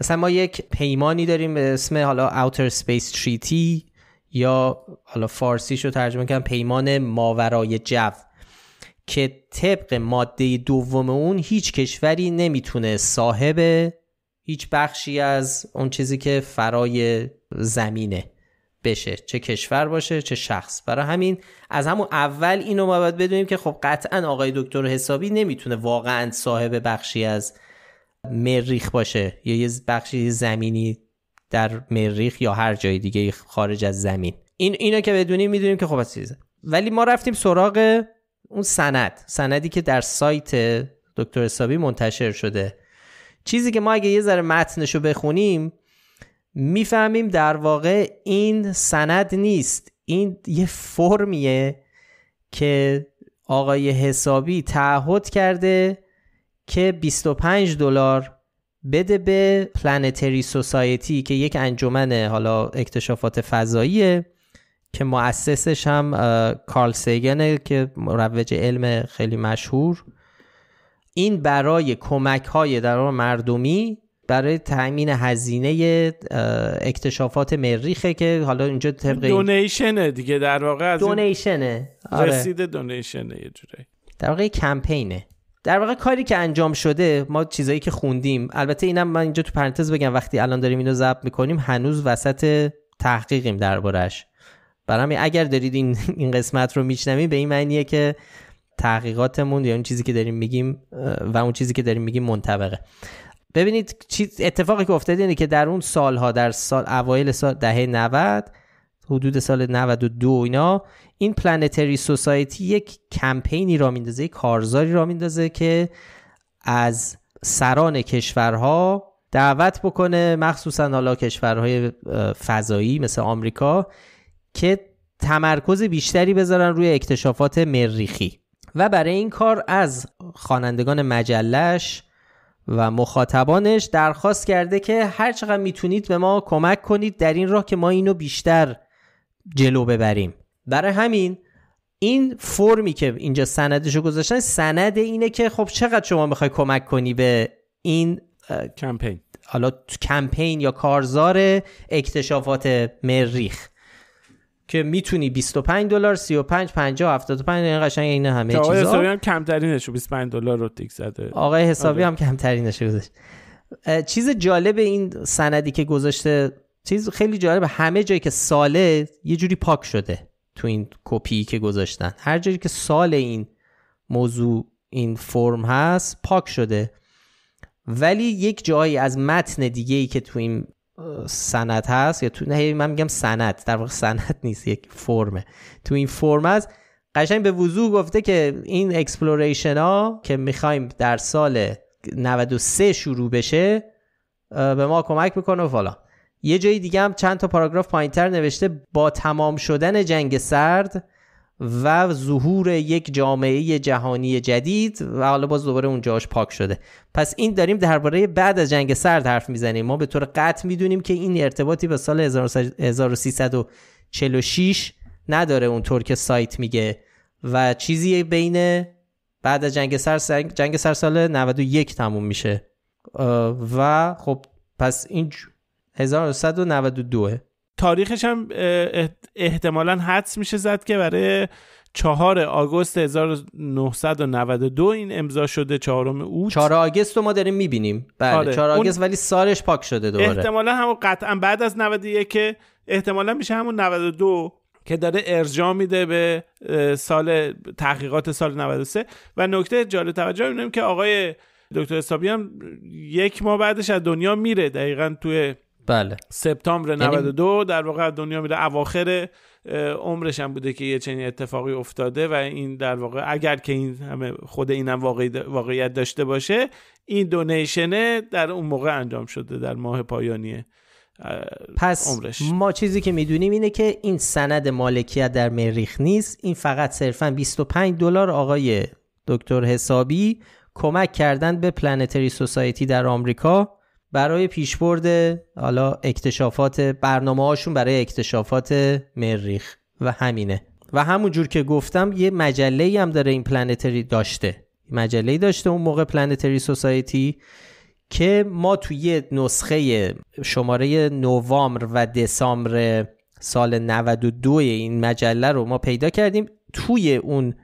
اصلا ما یک پیمانی داریم به اسم حالا Outer Space Treaty یا حالا فارسیش رو ترجمه کنم پیمان ماورای جو که طبق ماده دوم اون هیچ کشوری نمیتونه صاحب هیچ بخشی از اون چیزی که فرای زمینه بشه چه کشور باشه چه شخص برای همین از همون اول اینو ما باید بدونیم که خب قطعا آقای دکتر حسابی نمیتونه واقعا صاحب بخشی از مریخ باشه یا یه بخشی زمینی در مریخ یا هر جای دیگه خارج از زمین این اینو که بدونیم میدونیم که خب چیزه ولی ما رفتیم سراغ اون سند سندی که در سایت دکتر حسابی منتشر شده چیزی که ما اگه یه ذره متنش رو بخونیم میفهمیم در واقع این سند نیست این یه فرمیه که آقای حسابی تعهد کرده که 25 دلار بده به پلانتری سوسایتی که یک انجمن حالا اکتشافات فضاییه که مؤسسش هم کارل سیگنه که مروج علم خیلی مشهور این برای کمک های در مردمی برای تأمین هزینه اکتشافات مریخه که حالا اینجا طبق دونیشنه دیگه در واقع از دونیشنه آره. رسید دونیشنه یه در واقع کمپینه در واقع کاری که انجام شده ما چیزایی که خوندیم البته اینم من اینجا تو پرانتز بگم وقتی الان داریم اینو ضبط میکنیم هنوز وسط تحقیقیم دربارش همین اگر دارید این, این قسمت رو میشنوید به این معنیه که تحقیقاتمون یا اون چیزی که داریم میگیم و اون چیزی که داریم میگیم منطبقه ببینید اتفاقی که افتاده اینه که در اون سالها در سال اوایل سال دهه 90 حدود سال 92 اینا این پلنتری سوسایتی یک کمپینی را میندازه یک کارزاری را میندازه که از سران کشورها دعوت بکنه مخصوصا حالا کشورهای فضایی مثل آمریکا که تمرکز بیشتری بذارن روی اکتشافات مریخی و برای این کار از خوانندگان مجلش و مخاطبانش درخواست کرده که هر چقدر میتونید به ما کمک کنید در این راه که ما اینو بیشتر جلو ببریم برای همین این فرمی که اینجا سندشو گذاشتن سند اینه که خب چقدر شما میخوای کمک کنی به این کمپین حالا کمپین یا کارزار اکتشافات مریخ که میتونی 25 دلار 35 50 75 این قشنگ این همه چیزا آقای حسابی هم کمترینش 25 دلار رو تیک زده آقای حسابی آره. هم کمترینش گذاشت چیز جالب این سندی که گذاشته چیز خیلی جالب همه جایی که ساله یه جوری پاک شده تو این کپی که گذاشتن هر جایی که سال این موضوع این فرم هست پاک شده ولی یک جایی از متن دیگه ای که تو این سند هست یا تو نه من میگم سند در واقع سند نیست یک فرمه تو این فرم هست قشنگ به وضوح گفته که این اکسپلوریشن ها که میخوایم در سال 93 شروع بشه به ما کمک میکنه و فلان یه جای دیگه هم چند تا پاراگراف پایینتر نوشته با تمام شدن جنگ سرد و ظهور یک جامعه جهانی جدید و حالا باز دوباره اونجاش پاک شده پس این داریم درباره بعد از جنگ سرد حرف میزنیم ما به طور قطع میدونیم که این ارتباطی به سال 1346 نداره اونطور که سایت میگه و چیزی بین بعد از جنگ سر جنگ سر سال 91 تموم میشه و خب پس این 1992 تاریخش هم احتمالا حدس میشه زد که برای چهار آگوست 1992 این امضا شده چهارم اوت چهار آگوست رو ما داریم میبینیم بله آره. چهار آگوست ولی سالش پاک شده دوباره احتمالا همون قطعا بعد از 91 که احتمالا میشه همون 92 که داره ارجاع میده به سال تحقیقات سال 93 و نکته جالب توجه میبینیم که آقای دکتر حسابی هم یک ماه بعدش از دنیا میره دقیقا توی بله سپتامبر 92 یعنی- در واقع دنیا میره اواخر عمرش هم بوده که یه چنین اتفاقی افتاده و این در واقع اگر که این همه خود این هم واقعیت داشته باشه این دونیشنه در اون موقع انجام شده در ماه پایانی پس عمرش. ما چیزی که میدونیم اینه که این سند مالکیت در مریخ نیست این فقط صرفا 25 دلار آقای دکتر حسابی کمک کردن به پلانتری سوسایتی در آمریکا برای پیشبرد حالا اکتشافات برنامه هاشون برای اکتشافات مریخ و همینه و همونجور که گفتم یه مجله هم داره این پلانتری داشته مجله داشته اون موقع پلانتری سوسایتی که ما توی یه نسخه شماره نوامبر و دسامبر سال 92 این مجله رو ما پیدا کردیم توی اون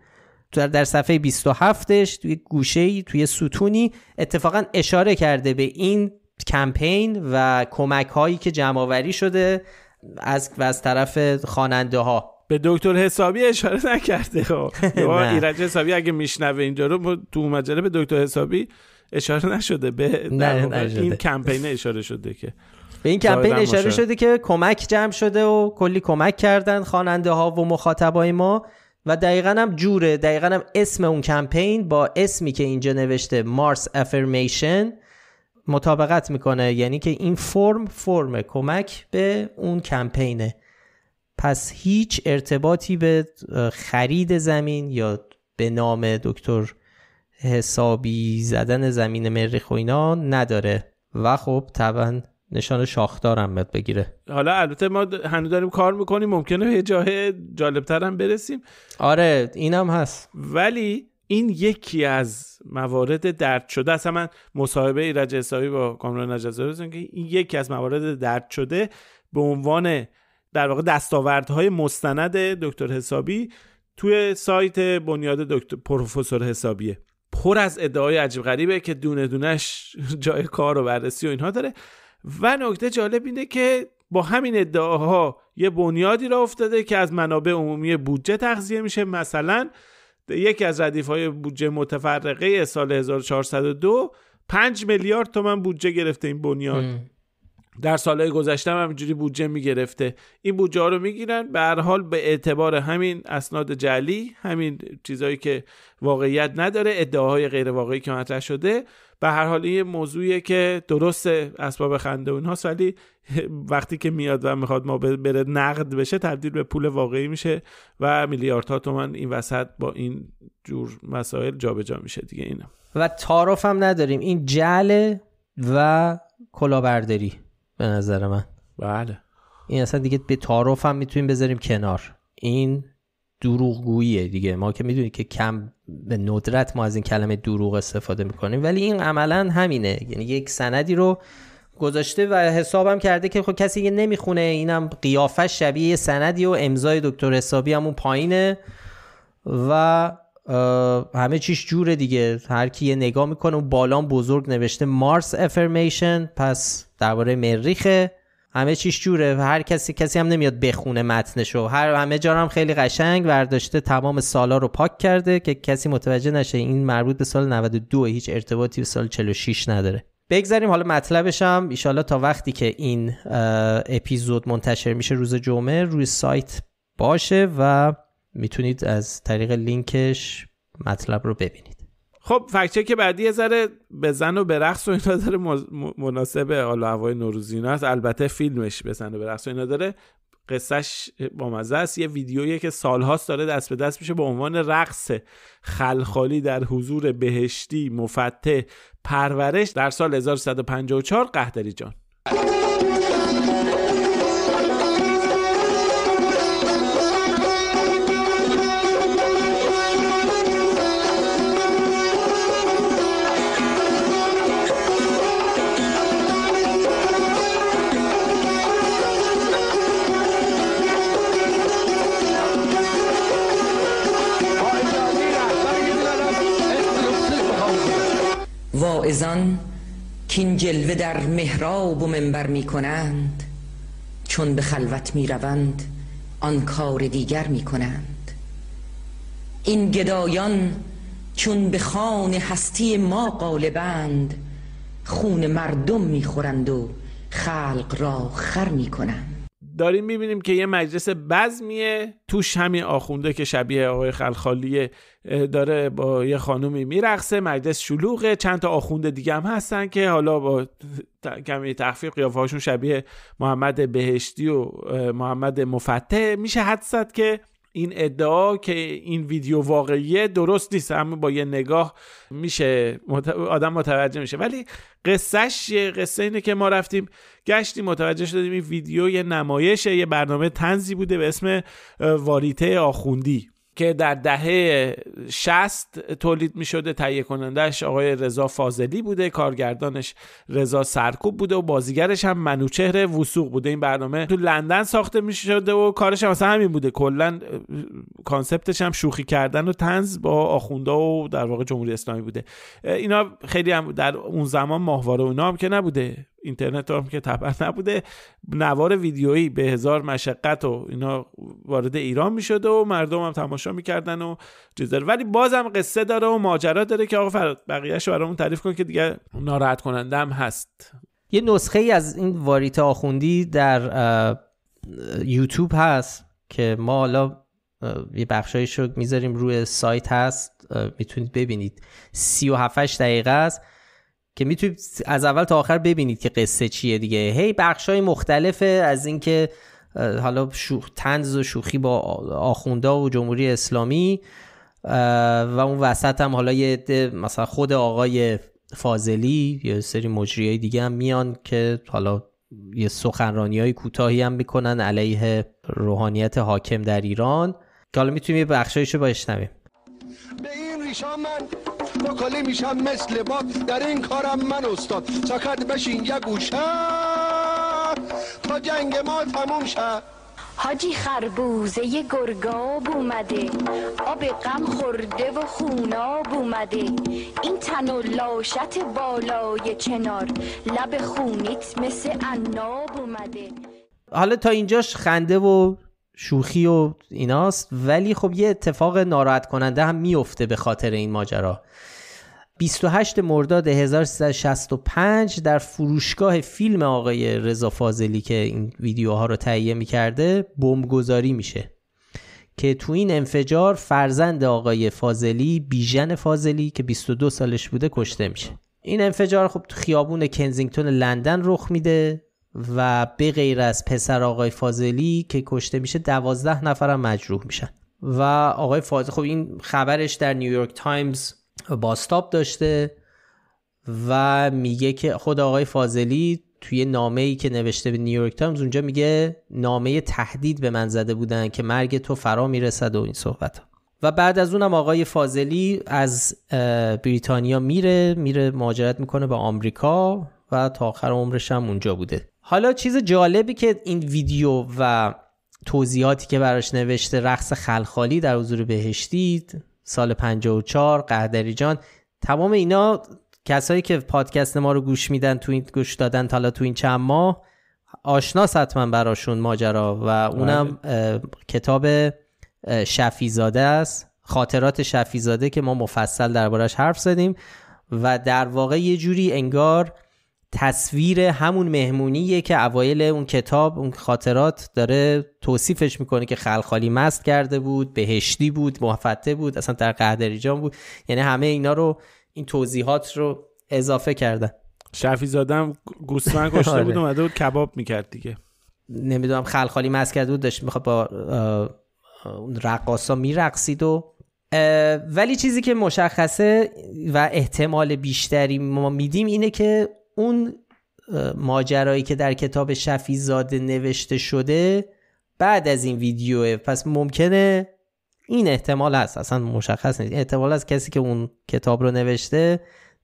در, در صفحه 27ش توی گوشه توی ستونی اتفاقا اشاره کرده به این کمپین و کمک هایی که جمعآوری شده از و از طرف خواننده ها به دکتر حسابی اشاره نکرده خب ایرج حسابی اگه میشنوه اینجا رو تو مجله به دکتر حسابی اشاره نشده به این کمپین اشاره شده که به این کمپین اشاره شده که کمک جمع شده و کلی کمک کردن خواننده ها و مخاطبای ما و دقیقا هم جوره دقیقا هم اسم اون کمپین با اسمی که اینجا نوشته مارس افرمیشن مطابقت میکنه یعنی که این فرم فرم کمک به اون کمپینه پس هیچ ارتباطی به خرید زمین یا به نام دکتر حسابی زدن زمین مریخ و اینا نداره و خب طبعا نشان شاخدار هم باید بگیره حالا البته ما هنوز داریم کار میکنیم ممکنه به جاه جالبتر هم برسیم آره اینم هست ولی این یکی از موارد درد شده اصلا من مصاحبه ایرج حسابی با کامران رو که این یکی از موارد درد شده به عنوان در واقع دستاوردهای مستند دکتر حسابی توی سایت بنیاد دکتر پروفسور حسابیه پر از ادعای عجیب غریبه که دونه دونش جای کار و بررسی و اینها داره و نکته جالب اینه که با همین ادعاها یه بنیادی را افتاده که از منابع عمومی بودجه تغذیه میشه مثلا یکی از ردیف های بودجه متفرقه سال 1402 5 میلیارد تومن بودجه گرفته این بنیاد در سالهای گذشته هم همینجوری بودجه میگرفته این بودجه ها رو میگیرن به هر حال به اعتبار همین اسناد جعلی همین چیزهایی که واقعیت نداره ادعاهای غیر واقعی که مطرح شده به هر حال این موضوعیه که درست اسباب خنده اونهاست ولی وقتی که میاد و میخواد ما بره نقد بشه تبدیل به پول واقعی میشه و میلیاردها تومن این وسط با این جور مسائل جابجا میشه دیگه اینا و تعارف هم نداریم این جله و کلاهبرداری به نظر من بله این اصلا دیگه به تعارف هم میتونیم بذاریم کنار این دروغگوییه دیگه ما که میدونیم که کم به ندرت ما از این کلمه دروغ استفاده میکنیم ولی این عملا همینه یعنی یک سندی رو گذاشته و حسابم کرده که خب کسی که نمیخونه اینم قیافه شبیه یه سندی و امضای دکتر حسابی همون پایینه و همه چیش جوره دیگه هر کی یه نگاه میکنه و بالام بزرگ نوشته مارس افرمیشن پس درباره مریخه همه چیش جوره هر کسی کسی هم نمیاد بخونه متنشو هر همه جا هم خیلی قشنگ ورداشته تمام سالا رو پاک کرده که کسی متوجه نشه این مربوط به سال 92 هیچ ارتباطی به سال 46 نداره بگذاریم حالا مطلبش هم ایشالا تا وقتی که این اپیزود منتشر میشه روز جمعه روی سایت باشه و میتونید از طریق لینکش مطلب رو ببینید خب فکر که بعدی یه ذره به زن و به و اینا داره مناسب حالا هوای نوروزی اینا هست البته فیلمش به زن و به و اینا داره قصهش با مزه است یه ویدیویی که سالهاست داره دست به دست میشه به عنوان رقص خلخالی در حضور بهشتی مفته پرورش در سال 1154 قهدری جان واعظان که این جلوه در محراب و منبر می کنند چون به خلوت می روند آن کار دیگر می کنند این گدایان چون به خان هستی ما قالبند خون مردم میخورند و خلق را خر میکنند داریم میبینیم که یه مجلس بزمیه توش همین آخونده که شبیه آقای خلخالی داره با یه خانومی میرقصه مجلس شلوغه چند تا آخونده دیگه هم هستن که حالا با کمی تخفیق قیافهاشون شبیه محمد بهشتی و محمد مفته میشه حد که این ادعا که این ویدیو واقعیه درست نیست اما با یه نگاه میشه آدم متوجه میشه ولی قصهش یه قصه اینه که ما رفتیم گشتیم متوجه شدیم این ویدیو یه نمایش یه برنامه تنزی بوده به اسم واریته آخوندی که در دهه شست تولید می شده تهیه کنندهش آقای رضا فاضلی بوده کارگردانش رضا سرکوب بوده و بازیگرش هم منوچهر وسوق بوده این برنامه تو لندن ساخته می شده و کارش هم همین بوده کلا کانسپتش هم شوخی کردن و تنز با آخوندا و در واقع جمهوری اسلامی بوده اینا خیلی هم در اون زمان ماهواره اونا هم که نبوده اینترنت هم که طبعا نبوده نوار ویدیویی به هزار مشقت و اینا وارد ایران میشده و مردم هم تماشا میکردن و جزر ولی بازم قصه داره و ماجرا داره که آقا فراد بقیهش برامون تعریف کن که دیگه ناراحت کنندم هست یه نسخه ای از این واریت آخوندی در یوتیوب هست که ما حالا یه بخشایش رو میذاریم روی سایت هست میتونید ببینید و دقیقه است که میتونید از اول تا آخر ببینید که قصه چیه دیگه هی بخشای مختلفه از اینکه حالا شوخ تنز و شوخی با آخوندا و جمهوری اسلامی و اون وسط هم حالا یه مثلا خود آقای فاضلی یا سری مجریای دیگه هم میان که حالا یه سخنرانی های کوتاهی هم میکنن علیه روحانیت حاکم در ایران که حالا میتونیم یه بخشایشو بشنویم به این ریشان من مکاله میشم مثل ما در این کارم من استاد ساکت بشین یه گوشه تا جنگ ما تموم شد حاجی خربوزه ی گرگاب اومده آب غم خورده و خوناب اومده این تن و لاشت بالای چنار لب خونیت مثل اناب اومده حالا تا اینجاش خنده و شوخی و ایناست ولی خب یه اتفاق ناراحت کننده هم میفته به خاطر این ماجرا 28 مرداد 1365 در فروشگاه فیلم آقای رضا فاضلی که این ویدیوها رو تهیه میکرده بمبگذاری میشه که تو این انفجار فرزند آقای فاضلی بیژن فاضلی که 22 سالش بوده کشته میشه این انفجار خب تو خیابون کنزینگتون لندن رخ میده و به غیر از پسر آقای فاضلی که کشته میشه دوازده نفرم مجروح میشن و آقای فاضلی خب این خبرش در نیویورک تایمز باستاب داشته و میگه که خود آقای فاضلی توی نامه ای که نوشته به نیویورک تایمز اونجا میگه نامه تهدید به من زده بودن که مرگ تو فرا میرسد و این صحبت و بعد از اونم آقای فاضلی از بریتانیا میره میره مهاجرت میکنه به آمریکا و تا آخر عمرش هم اونجا بوده حالا چیز جالبی که این ویدیو و توضیحاتی که براش نوشته رقص خلخالی در حضور بهشتی سال 54 قهدری جان تمام اینا کسایی که پادکست ما رو گوش میدن تو این گوش دادن تا تو این چند ماه آشناس حتما براشون ماجرا و اونم بله. کتاب شفیزاده است خاطرات شفیزاده که ما مفصل دربارش حرف زدیم و در واقع یه جوری انگار تصویر همون مهمونیه که اوایل اون کتاب اون خاطرات داره توصیفش میکنه که خلخالی مست کرده بود بهشتی بود مفته بود اصلا در قهدریجان بود یعنی همه اینا رو این توضیحات رو اضافه کردن شفی زادم گوستان کشته بود آره. اومده بود کباب میکرد دیگه نمیدونم خلخالی مست کرده بود داشت میخواد با اون ها میرقصید و ولی چیزی که مشخصه و احتمال بیشتری ما میدیم اینه که اون ماجرایی که در کتاب شفی نوشته شده بعد از این ویدیوه پس ممکنه این احتمال هست اصلا مشخص نیست احتمال از کسی که اون کتاب رو نوشته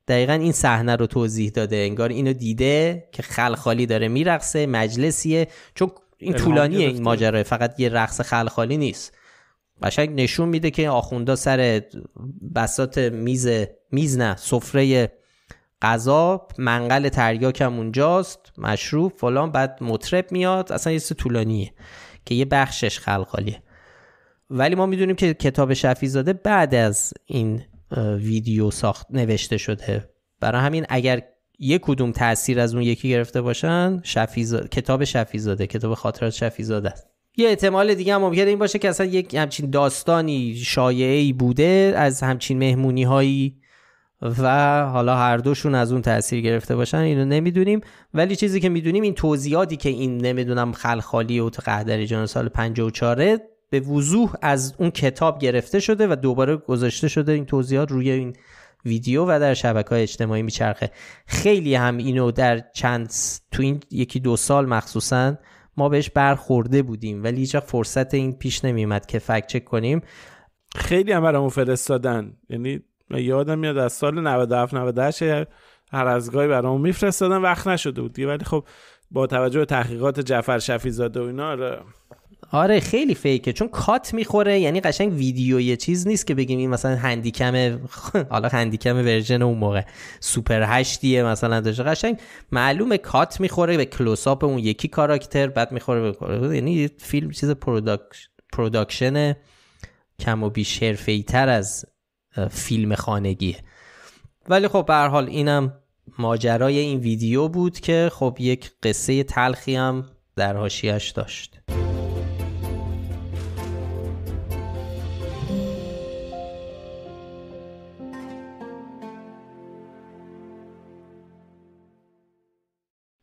دقیقا این صحنه رو توضیح داده انگار اینو دیده که خلخالی داره میرقصه مجلسیه چون این طولانیه این ماجرای فقط یه رقص خلخالی نیست قشنگ نشون میده که آخوندا سر بسات میز میز نه سفره غذا منقل تریاک هم اونجاست مشروب فلان بعد مطرب میاد اصلا یه طولانیه که یه بخشش خلقالیه ولی ما میدونیم که کتاب شفیزاده بعد از این ویدیو ساخت نوشته شده برای همین اگر یک کدوم تاثیر از اون یکی گرفته باشن کتاب شفیزاده کتاب خاطرات شفیزاده است یه احتمال دیگه هم ممکنه این باشه که اصلا یک همچین داستانی شایعی بوده از همچین مهمونی هایی و حالا هر دوشون از اون تاثیر گرفته باشن اینو نمیدونیم ولی چیزی که میدونیم این توضیحاتی که این نمیدونم خلخالی و قهدری سال 54 به وضوح از اون کتاب گرفته شده و دوباره گذاشته شده این توضیحات روی این ویدیو و در شبکه های اجتماعی میچرخه خیلی هم اینو در چند تو این یکی دو سال مخصوصا ما بهش برخورده بودیم ولی هیچ فرصت این پیش نمیمد که فکت کنیم خیلی هم برامون فرستادن یعنی یادم میاد از سال 97 98 هر از گاهی برام میفرستادن وقت نشده بود ولی خب با توجه به تحقیقات جعفر شفی زاده و اینا آره. آره خیلی فیکه چون کات میخوره یعنی قشنگ ویدیو یه چیز نیست که بگیم این مثلا هندیکم حالا هندیکم ورژن اون موقع سوپر هشتیه مثلا داشته قشنگ معلومه کات میخوره به کلوساپ اون یکی کاراکتر بعد میخوره به یعنی فیلم چیز پروداکشن کم و بیش تر از فیلم خانگیه ولی خب به حال اینم ماجرای این ویدیو بود که خب یک قصه تلخی هم در حاشیه‌اش داشت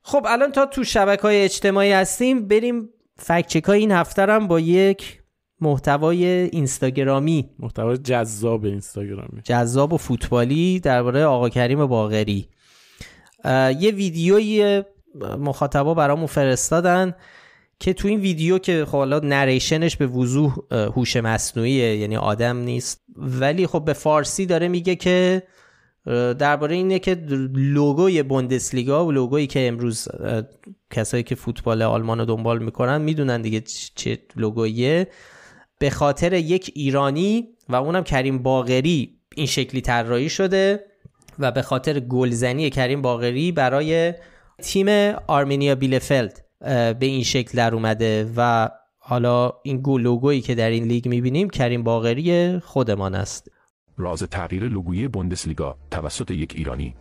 خب الان تا تو شبکه های اجتماعی هستیم بریم فکچک های این هفته هم با یک محتوای اینستاگرامی محتوای جذاب اینستاگرامی جذاب و فوتبالی درباره آقا کریم باغری یه ویدیوی مخاطبا برامون فرستادن که تو این ویدیو که خب حالا نریشنش به وضوح هوش مصنوعیه یعنی آدم نیست ولی خب به فارسی داره میگه که درباره اینه که لوگوی بوندسلیگا و لوگویی که امروز کسایی که فوتبال آلمان رو دنبال میکنن میدونن دیگه چه لوگویه به خاطر یک ایرانی و اونم کریم باغری این شکلی طراحی شده و به خاطر گلزنی کریم باغری برای تیم آرمینیا بیلفلد به این شکل در اومده و حالا این گل لوگویی که در این لیگ میبینیم کریم باغری خودمان است راز تغییر لوگوی بوندسلیگا توسط یک ایرانی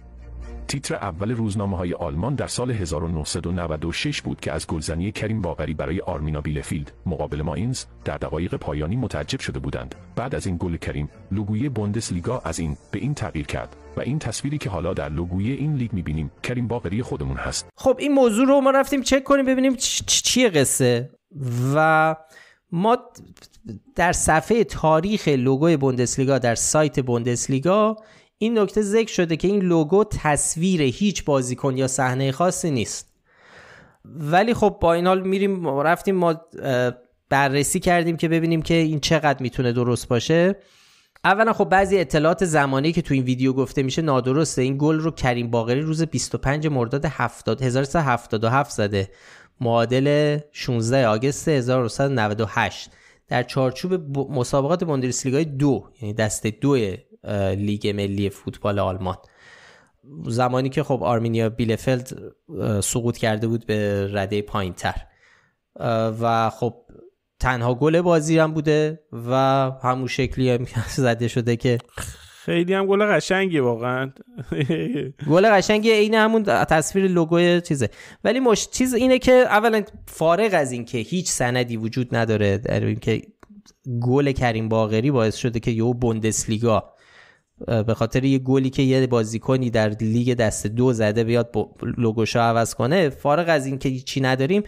تیتر اول روزنامه های آلمان در سال 1996 بود که از گلزنی کریم باقری برای آرمینا بیلفیلد مقابل ماینز در دقایق پایانی متعجب شده بودند. بعد از این گل کریم، لوگوی لیگا از این به این تغییر کرد و این تصویری که حالا در لوگوی این لیگ میبینیم کریم باقری خودمون هست. خب این موضوع رو ما رفتیم چک کنیم ببینیم چیه قصه و ما در صفحه تاریخ لوگوی بوندسلیگا در سایت بوندسلیگا این نکته ذکر شده که این لوگو تصویر هیچ بازیکن یا صحنه خاصی نیست ولی خب با این حال میریم رفتیم ما بررسی کردیم که ببینیم که این چقدر میتونه درست باشه اولا خب بعضی اطلاعات زمانی که تو این ویدیو گفته میشه نادرسته این گل رو کریم باقری روز 25 مرداد 70 1377 زده معادل 16 آگست 1998 در چارچوب مسابقات بوندسلیگای دو یعنی دسته دو لیگ ملی فوتبال آلمان زمانی که خب آرمینیا بیلفلد سقوط کرده بود به رده پایینتر و خب تنها گل بازی هم بوده و همون شکلی هم زده شده که خیلی هم گل قشنگی واقعا گل قشنگی عین همون تصویر لوگوی چیزه ولی مش چیز اینه که اولا فارغ از اینکه هیچ سندی وجود نداره در که گل کریم باقری باعث شده که یو بوندسلیگا به خاطر یه گلی که یه بازیکنی در لیگ دست دو زده بیاد لوگوشا عوض کنه فارغ از اینکه چی نداریم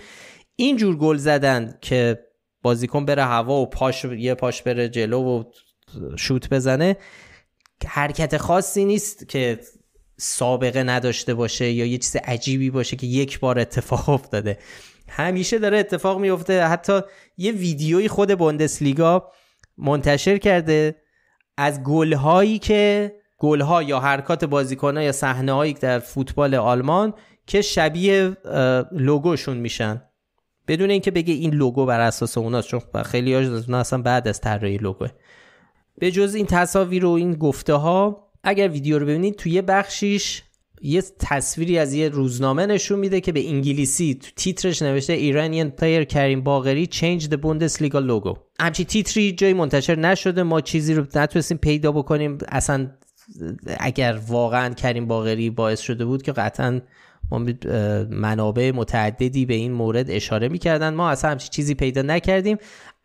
اینجور گل زدن که بازیکن بره هوا و پاش یه پاش بره جلو و شوت بزنه حرکت خاصی نیست که سابقه نداشته باشه یا یه چیز عجیبی باشه که یک بار اتفاق افتاده همیشه داره اتفاق میفته حتی یه ویدیوی خود بوندسلیگا منتشر کرده از گلهایی که گلها یا حرکات بازیکنها یا هایی در فوتبال آلمان که شبیه لوگوشون میشن بدون اینکه بگه این لوگو بر اساس اوناست چون خیلی از اصلا بعد از طراحی لوگو. به جز این تصاویر و این گفته ها اگر ویدیو رو ببینید توی یه بخشیش یه تصویری از یه روزنامه نشون میده که به انگلیسی تو تیترش نوشته ایرانیان پلیر کریم باغری چینج د لیگا لوگو همچی تیتری جایی منتشر نشده ما چیزی رو نتونستیم پیدا بکنیم اصلا اگر واقعا کریم باغری باعث شده بود که قطعا ما منابع متعددی به این مورد اشاره میکردن ما اصلا همچی چیزی پیدا نکردیم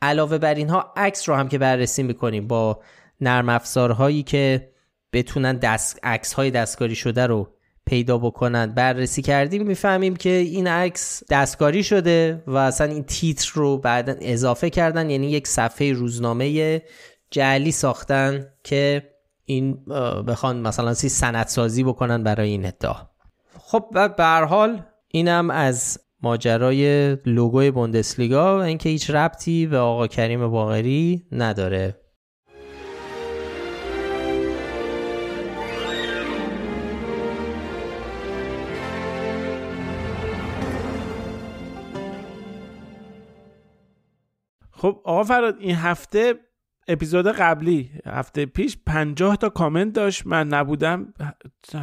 علاوه بر اینها عکس رو هم که بررسی میکنیم با نرم افزارهایی که بتونن دست عکس های دستکاری شده رو پیدا بکنند بررسی کردیم میفهمیم که این عکس دستکاری شده و اصلا این تیتر رو بعدا اضافه کردن یعنی یک صفحه روزنامه جعلی ساختن که این بخوان مثلا سی سنت سازی بکنن برای این ادعا خب و به حال اینم از ماجرای لوگوی بوندسلیگا و اینکه هیچ ربطی به آقا کریم باقری نداره خب آقا فراد این هفته اپیزود قبلی هفته پیش پنجاه تا کامنت داشت من نبودم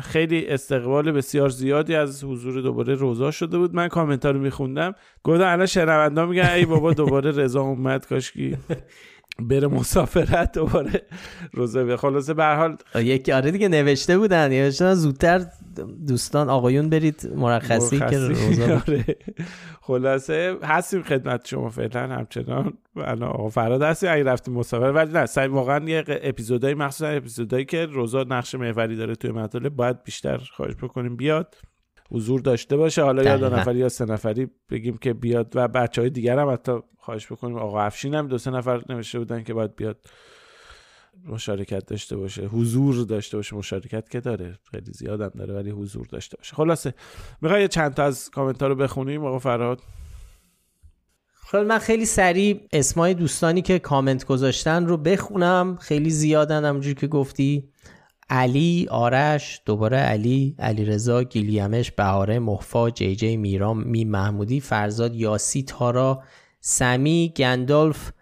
خیلی استقبال بسیار زیادی از حضور دوباره روزا شده بود من کامنت ها رو میخوندم گفتم الان شنوندا میگن ای بابا دوباره رضا اومد کاشکی بره مسافرت دوباره روزه به خلاصه به حال یکی آره دیگه نوشته بودن نوشتن زودتر دوستان آقایون برید مرخصی, که آره. خلاصه هستیم خدمت شما فعلا همچنان الان آقا فراد هستی اگه رفتیم مسافرت ولی نه سعی واقعا یه اپیزودای مخصوصا اپیزودایی که روزا نقش محوری داره توی مطالب باید بیشتر خواهش بکنیم بیاد حضور داشته باشه حالا یا دو نفری یا سه نفری بگیم که بیاد و بچه های دیگر هم حتی خواهش بکنیم آقا افشین هم دو سه نفر نوشته بودن که باید بیاد مشارکت داشته باشه حضور داشته باشه مشارکت که داره خیلی زیادم داره ولی حضور داشته باشه خلاصه میخوای چند تا از کامنت ها رو بخونیم آقا فراد؟ خب من خیلی سریع اسمای دوستانی که کامنت گذاشتن رو بخونم خیلی زیادن همونجور که گفتی علی آرش دوباره علی علیرضا گیلیمش بهاره محفا جی جی میرام می محمودی فرزاد یاسی تارا سمی گندالف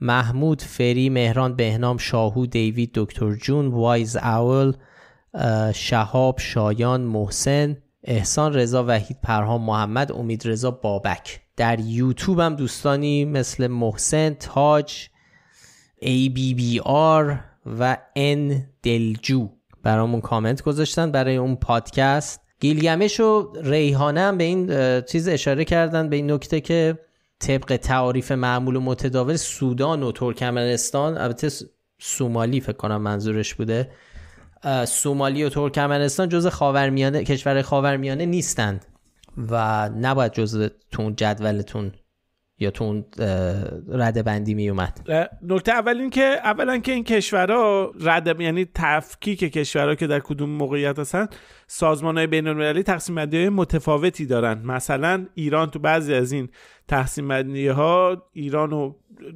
محمود فری مهران بهنام شاهو دیوید دکتر جون وایز اول شهاب شایان محسن احسان رضا وحید پرهام محمد امید رضا بابک در یوتیوب هم دوستانی مثل محسن تاج ای بی بی آر و ان دلجو برامون کامنت گذاشتن برای اون پادکست گیلگمش و ریحانه هم به این چیز اشاره کردن به این نکته که طبق تعاریف معمول و متداول سودان و ترکمنستان البته سومالی فکر کنم منظورش بوده سومالی و ترکمنستان جز خاورمیانه کشور خاورمیانه نیستند و نباید جز تو جدولتون یا تو اون رده بندی می اومد نکته اول این که اولا که این کشورها رده یعنی تفکیک کشورها که در کدوم موقعیت هستن سازمان های بین المللی تقسیم بندی متفاوتی دارن مثلا ایران تو بعضی از این تقسیم بندی ها ایران و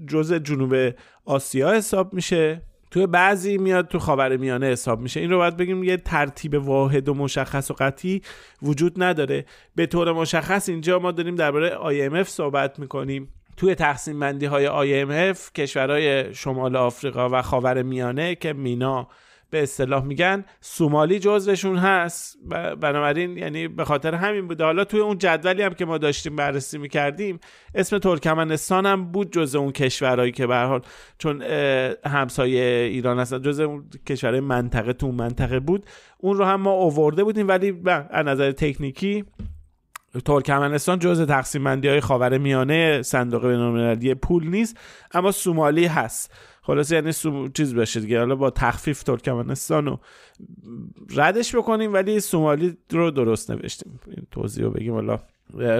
جزء جنوب آسیا حساب میشه توی بعضی میاد تو خاور میانه حساب میشه این رو باید بگیم یه ترتیب واحد و مشخص و قطعی وجود نداره به طور مشخص اینجا ما داریم درباره IMF صحبت میکنیم توی تقسیم بندی های IMF کشورهای شمال آفریقا و خاور میانه که مینا به اصطلاح میگن سومالی جزوشون هست بنابراین یعنی به خاطر همین بوده حالا توی اون جدولی هم که ما داشتیم بررسی میکردیم اسم ترکمنستان هم بود جزو اون کشورهایی که به حال چون همسایه ایران هستن جزء اون کشورهای منطقه تو منطقه بود اون رو هم ما اوورده بودیم ولی به نظر تکنیکی ترکمنستان جزء تقسیم بندی های خاور میانه صندوق بینالمللی پول نیست اما سومالی هست خلاص یعنی چیز بشه دیگه حالا با تخفیف ترکمنستان رو ردش بکنیم ولی سومالی رو درست نوشتیم این توضیح رو بگیم حالا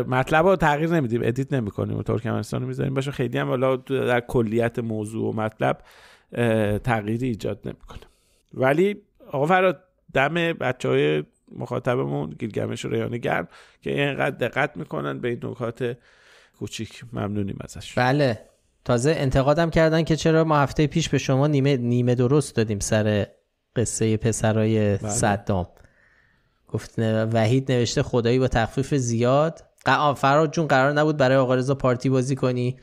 مطلب رو تغییر نمیدیم ادیت نمیکنیم و ترکمنستان رو میذاریم باشه خیلی هم حالا در کلیت موضوع و مطلب تغییری ایجاد نمیکنه ولی آقا فراد دم بچه های مخاطبمون گیلگمش و ریانه گرم که اینقدر دقت میکنن به این نکات کوچیک ممنونیم ازش بله تازه انتقادم کردن که چرا ما هفته پیش به شما نیمه, نیمه درست دادیم سر قصه پسرای بله. صدام گفت وحید نوشته خدایی با تخفیف زیاد فراد جون قرار نبود برای آقا رزا پارتی بازی کنی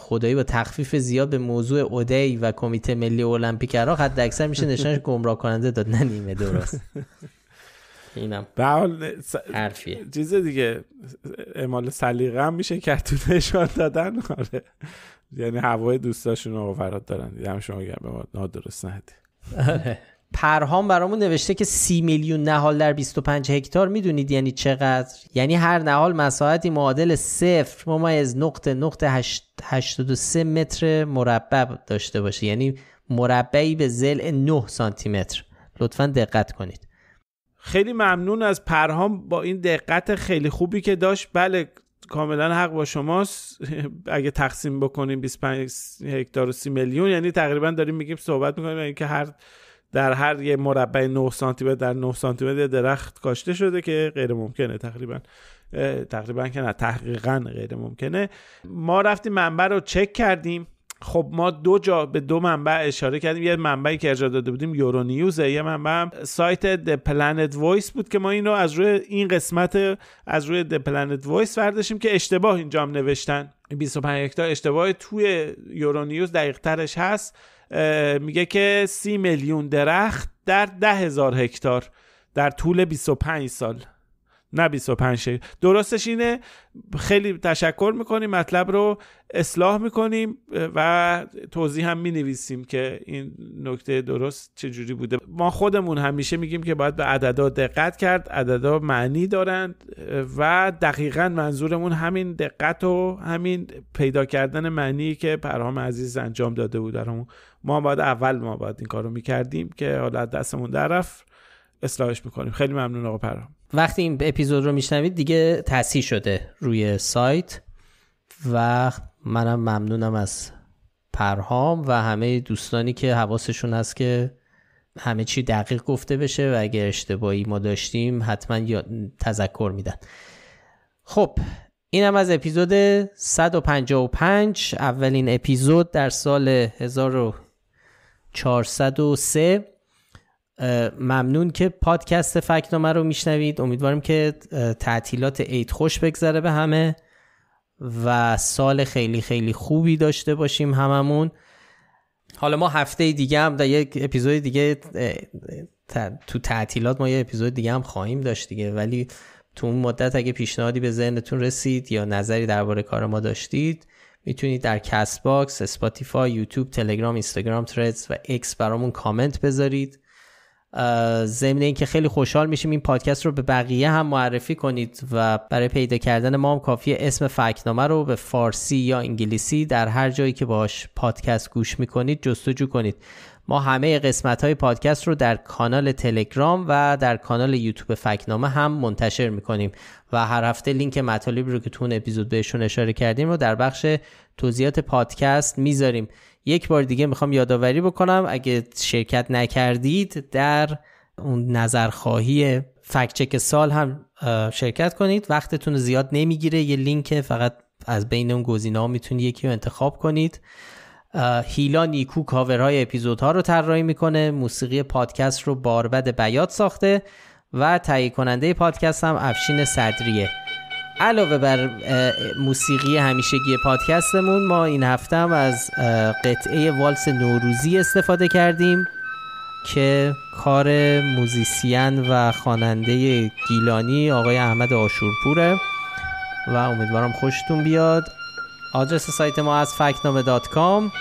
خدایی با تخفیف زیاد به موضوع اودی و کمیته ملی المپیک عراق حد اکثر میشه نشانش گمراه کننده داد نه نیمه درست اینم به حال س... حرفیه چیز دیگه اعمال سلیقه هم میشه که تو نشان دادن آره یعنی هوای دوستاشون رو فراد دارن دیدم شما اگر به ما نادرست ندی آره. پرهام برامون نوشته که سی میلیون نهال در 25 هکتار میدونید یعنی چقدر یعنی هر نهال مساحتی معادل صفر از نقطه نقطه 83 متر مربع داشته باشه یعنی مربعی به زل 9 سانتی متر لطفا دقت کنید خیلی ممنون از پرهام با این دقت خیلی خوبی که داشت بله کاملا حق با شماست اگه تقسیم بکنیم 25 هکتار و 30 میلیون یعنی تقریبا داریم میگیم صحبت میکنیم یعنی که هر در هر یه مربع 9 سانتی متر در 9 سانتی متر درخت کاشته شده که غیر ممکنه تقریبا تقریبا که نه تحقیقا غیر ممکنه ما رفتیم منبر رو چک کردیم خب ما دو جا به دو منبع اشاره کردیم یه منبعی که ارجاع داده بودیم یورو یه منبع سایت د پلنت وایس بود که ما این رو از روی این قسمت از روی د پلنت وایس برداشتیم که اشتباه اینجا نوشتن 25 هکتار اشتباه توی یورونیوز دقیقترش دقیق ترش هست میگه که 30 میلیون درخت در 10 هزار هکتار در طول 25 سال نه 25 شکل درستش اینه خیلی تشکر میکنیم مطلب رو اصلاح میکنیم و توضیح هم مینویسیم که این نکته درست چجوری بوده ما خودمون همیشه میگیم که باید به عددا دقت کرد عددا معنی دارند و دقیقا منظورمون همین دقت و همین پیدا کردن معنی که پرهام عزیز انجام داده بود همون. ما باید اول ما باید این کار رو میکردیم که حالا دستمون درف اصلاحش میکنیم خیلی ممنون آقا پرهام وقتی این اپیزود رو میشنوید دیگه تصحیح شده روی سایت و منم ممنونم از پرهام و همه دوستانی که حواسشون هست که همه چی دقیق گفته بشه و اگه اشتباهی ما داشتیم حتما تذکر میدن خب اینم از اپیزود 155 اولین اپیزود در سال 1403 ممنون که پادکست فکنامه رو میشنوید امیدواریم که تعطیلات عید خوش بگذره به همه و سال خیلی خیلی خوبی داشته باشیم هممون حالا ما هفته دیگه هم در یک اپیزود دیگه تو تعطیلات ما یه اپیزود دیگه هم خواهیم داشت دیگه ولی تو اون مدت اگه پیشنهادی به ذهنتون رسید یا نظری درباره کار ما داشتید میتونید در کست باکس، اسپاتیفای، یوتیوب، تلگرام، اینستاگرام، ترز و اکس برامون کامنت بذارید ضمن اینکه خیلی خوشحال میشیم این پادکست رو به بقیه هم معرفی کنید و برای پیدا کردن ما هم کافی اسم فکنامه رو به فارسی یا انگلیسی در هر جایی که باش پادکست گوش میکنید جستجو کنید ما همه قسمت های پادکست رو در کانال تلگرام و در کانال یوتیوب فکنامه هم منتشر میکنیم و هر هفته لینک مطالب رو که تو اپیزود بهشون اشاره کردیم رو در بخش توضیحات پادکست میذاریم یک بار دیگه میخوام یادآوری بکنم اگه شرکت نکردید در اون نظرخواهی فکچک سال هم شرکت کنید وقتتون زیاد نمیگیره یه لینک فقط از بین اون گزینه ها میتونید یکی رو انتخاب کنید هیلا نیکو کاورهای اپیزودها رو طراحی میکنه موسیقی پادکست رو باربد بیاد ساخته و تهیه کننده پادکست هم افشین صدریه علاوه بر موسیقی همیشگی پادکستمون ما این هفته هم از قطعه والس نوروزی استفاده کردیم که کار موزیسین و خواننده گیلانی آقای احمد آشورپوره و امیدوارم خوشتون بیاد آدرس سایت ما از فکنامه دات کام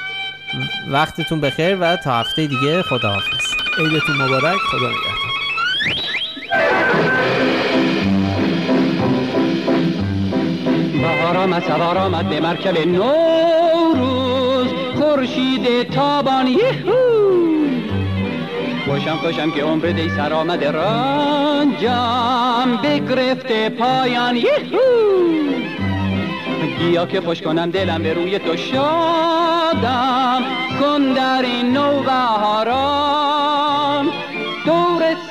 وقتتون بخیر و تا هفته دیگه خداحافظ عیدتون مبارک خدا نگهدار سوار آمد سوار آمد به مرکب نوروز خورشید تابان یهو خوشم خوشم که عمر دی سر آمد رنجم بگرفته پایان یهو بیا که خوش کنم دلم به روی تو شادم کن در این بهاران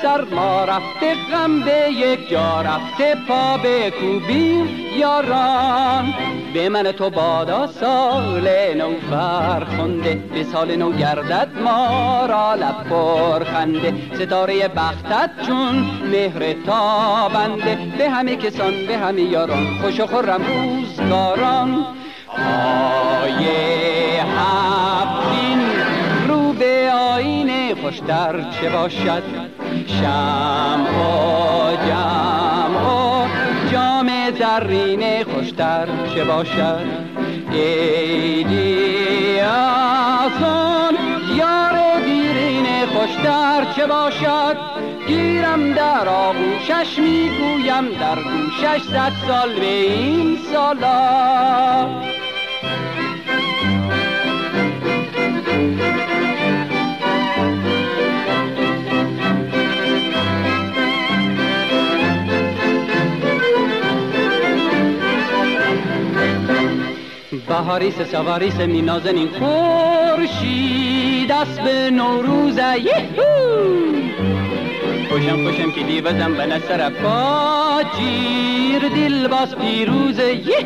سر ما رفته غم به یک جا رفته پا به کوبیم یاران به من تو بادا سال نو فرخنده به سال نو گردد ما را لب پرخنده ستاره بختت چون مهر تابنده به همه کسان به همه یاران خوش و خورم روزگاران آیه هفتین رو به آینه خوشتر چه باشد شم و جم و جام زرین خوشتر چه باشد ایدی آسان یار دیرین خوشتر چه باشد گیرم در آغوشش میگویم در گوشش صد سال به این سالا بهاری سه سواری سه می نازنین خورشی دست به نوروز یهو خوشم خوشم که دیوزم به نصر افکاجیر دل باز پیروزه یهو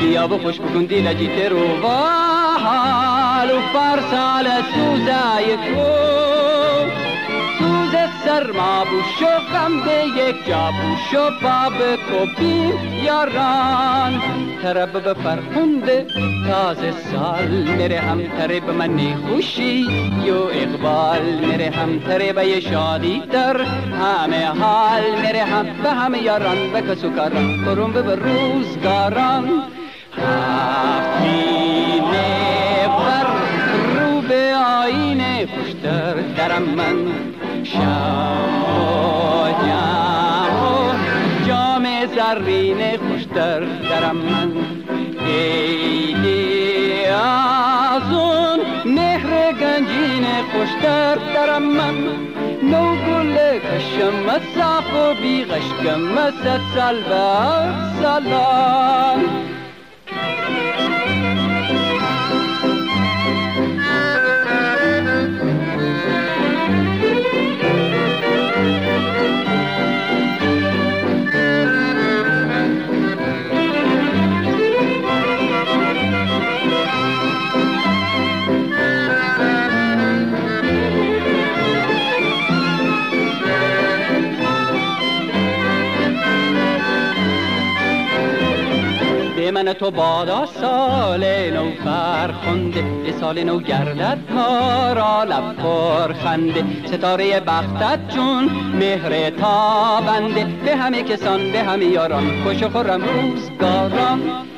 بیا و خوش بکن دیل جیت رو و حال و فرسال سوزه ز سرما بوش و غم به یک جا بوش و باب یاران ترب به فرخنده تازه سال میره هم ترب منی خوشی یو اقبال میره هم ترب یه شادی در همه حال میره هم به همه یاران به کسو کاران برون به روزگاران هفتینه بر رو به آینه خوشتر درم من شم و جام زرین خوشتر درم من ایدی از اون مهر گنجین خوشتر درم من نو گل کشم از صاف و بیغشکم از سلام تو بادا سال نو فرخنده به سال نو گردد ما را لب پرخنده ستاره بختت جون مهر تابنده به همه کسان به همه یاران خوش و خورم روزگاران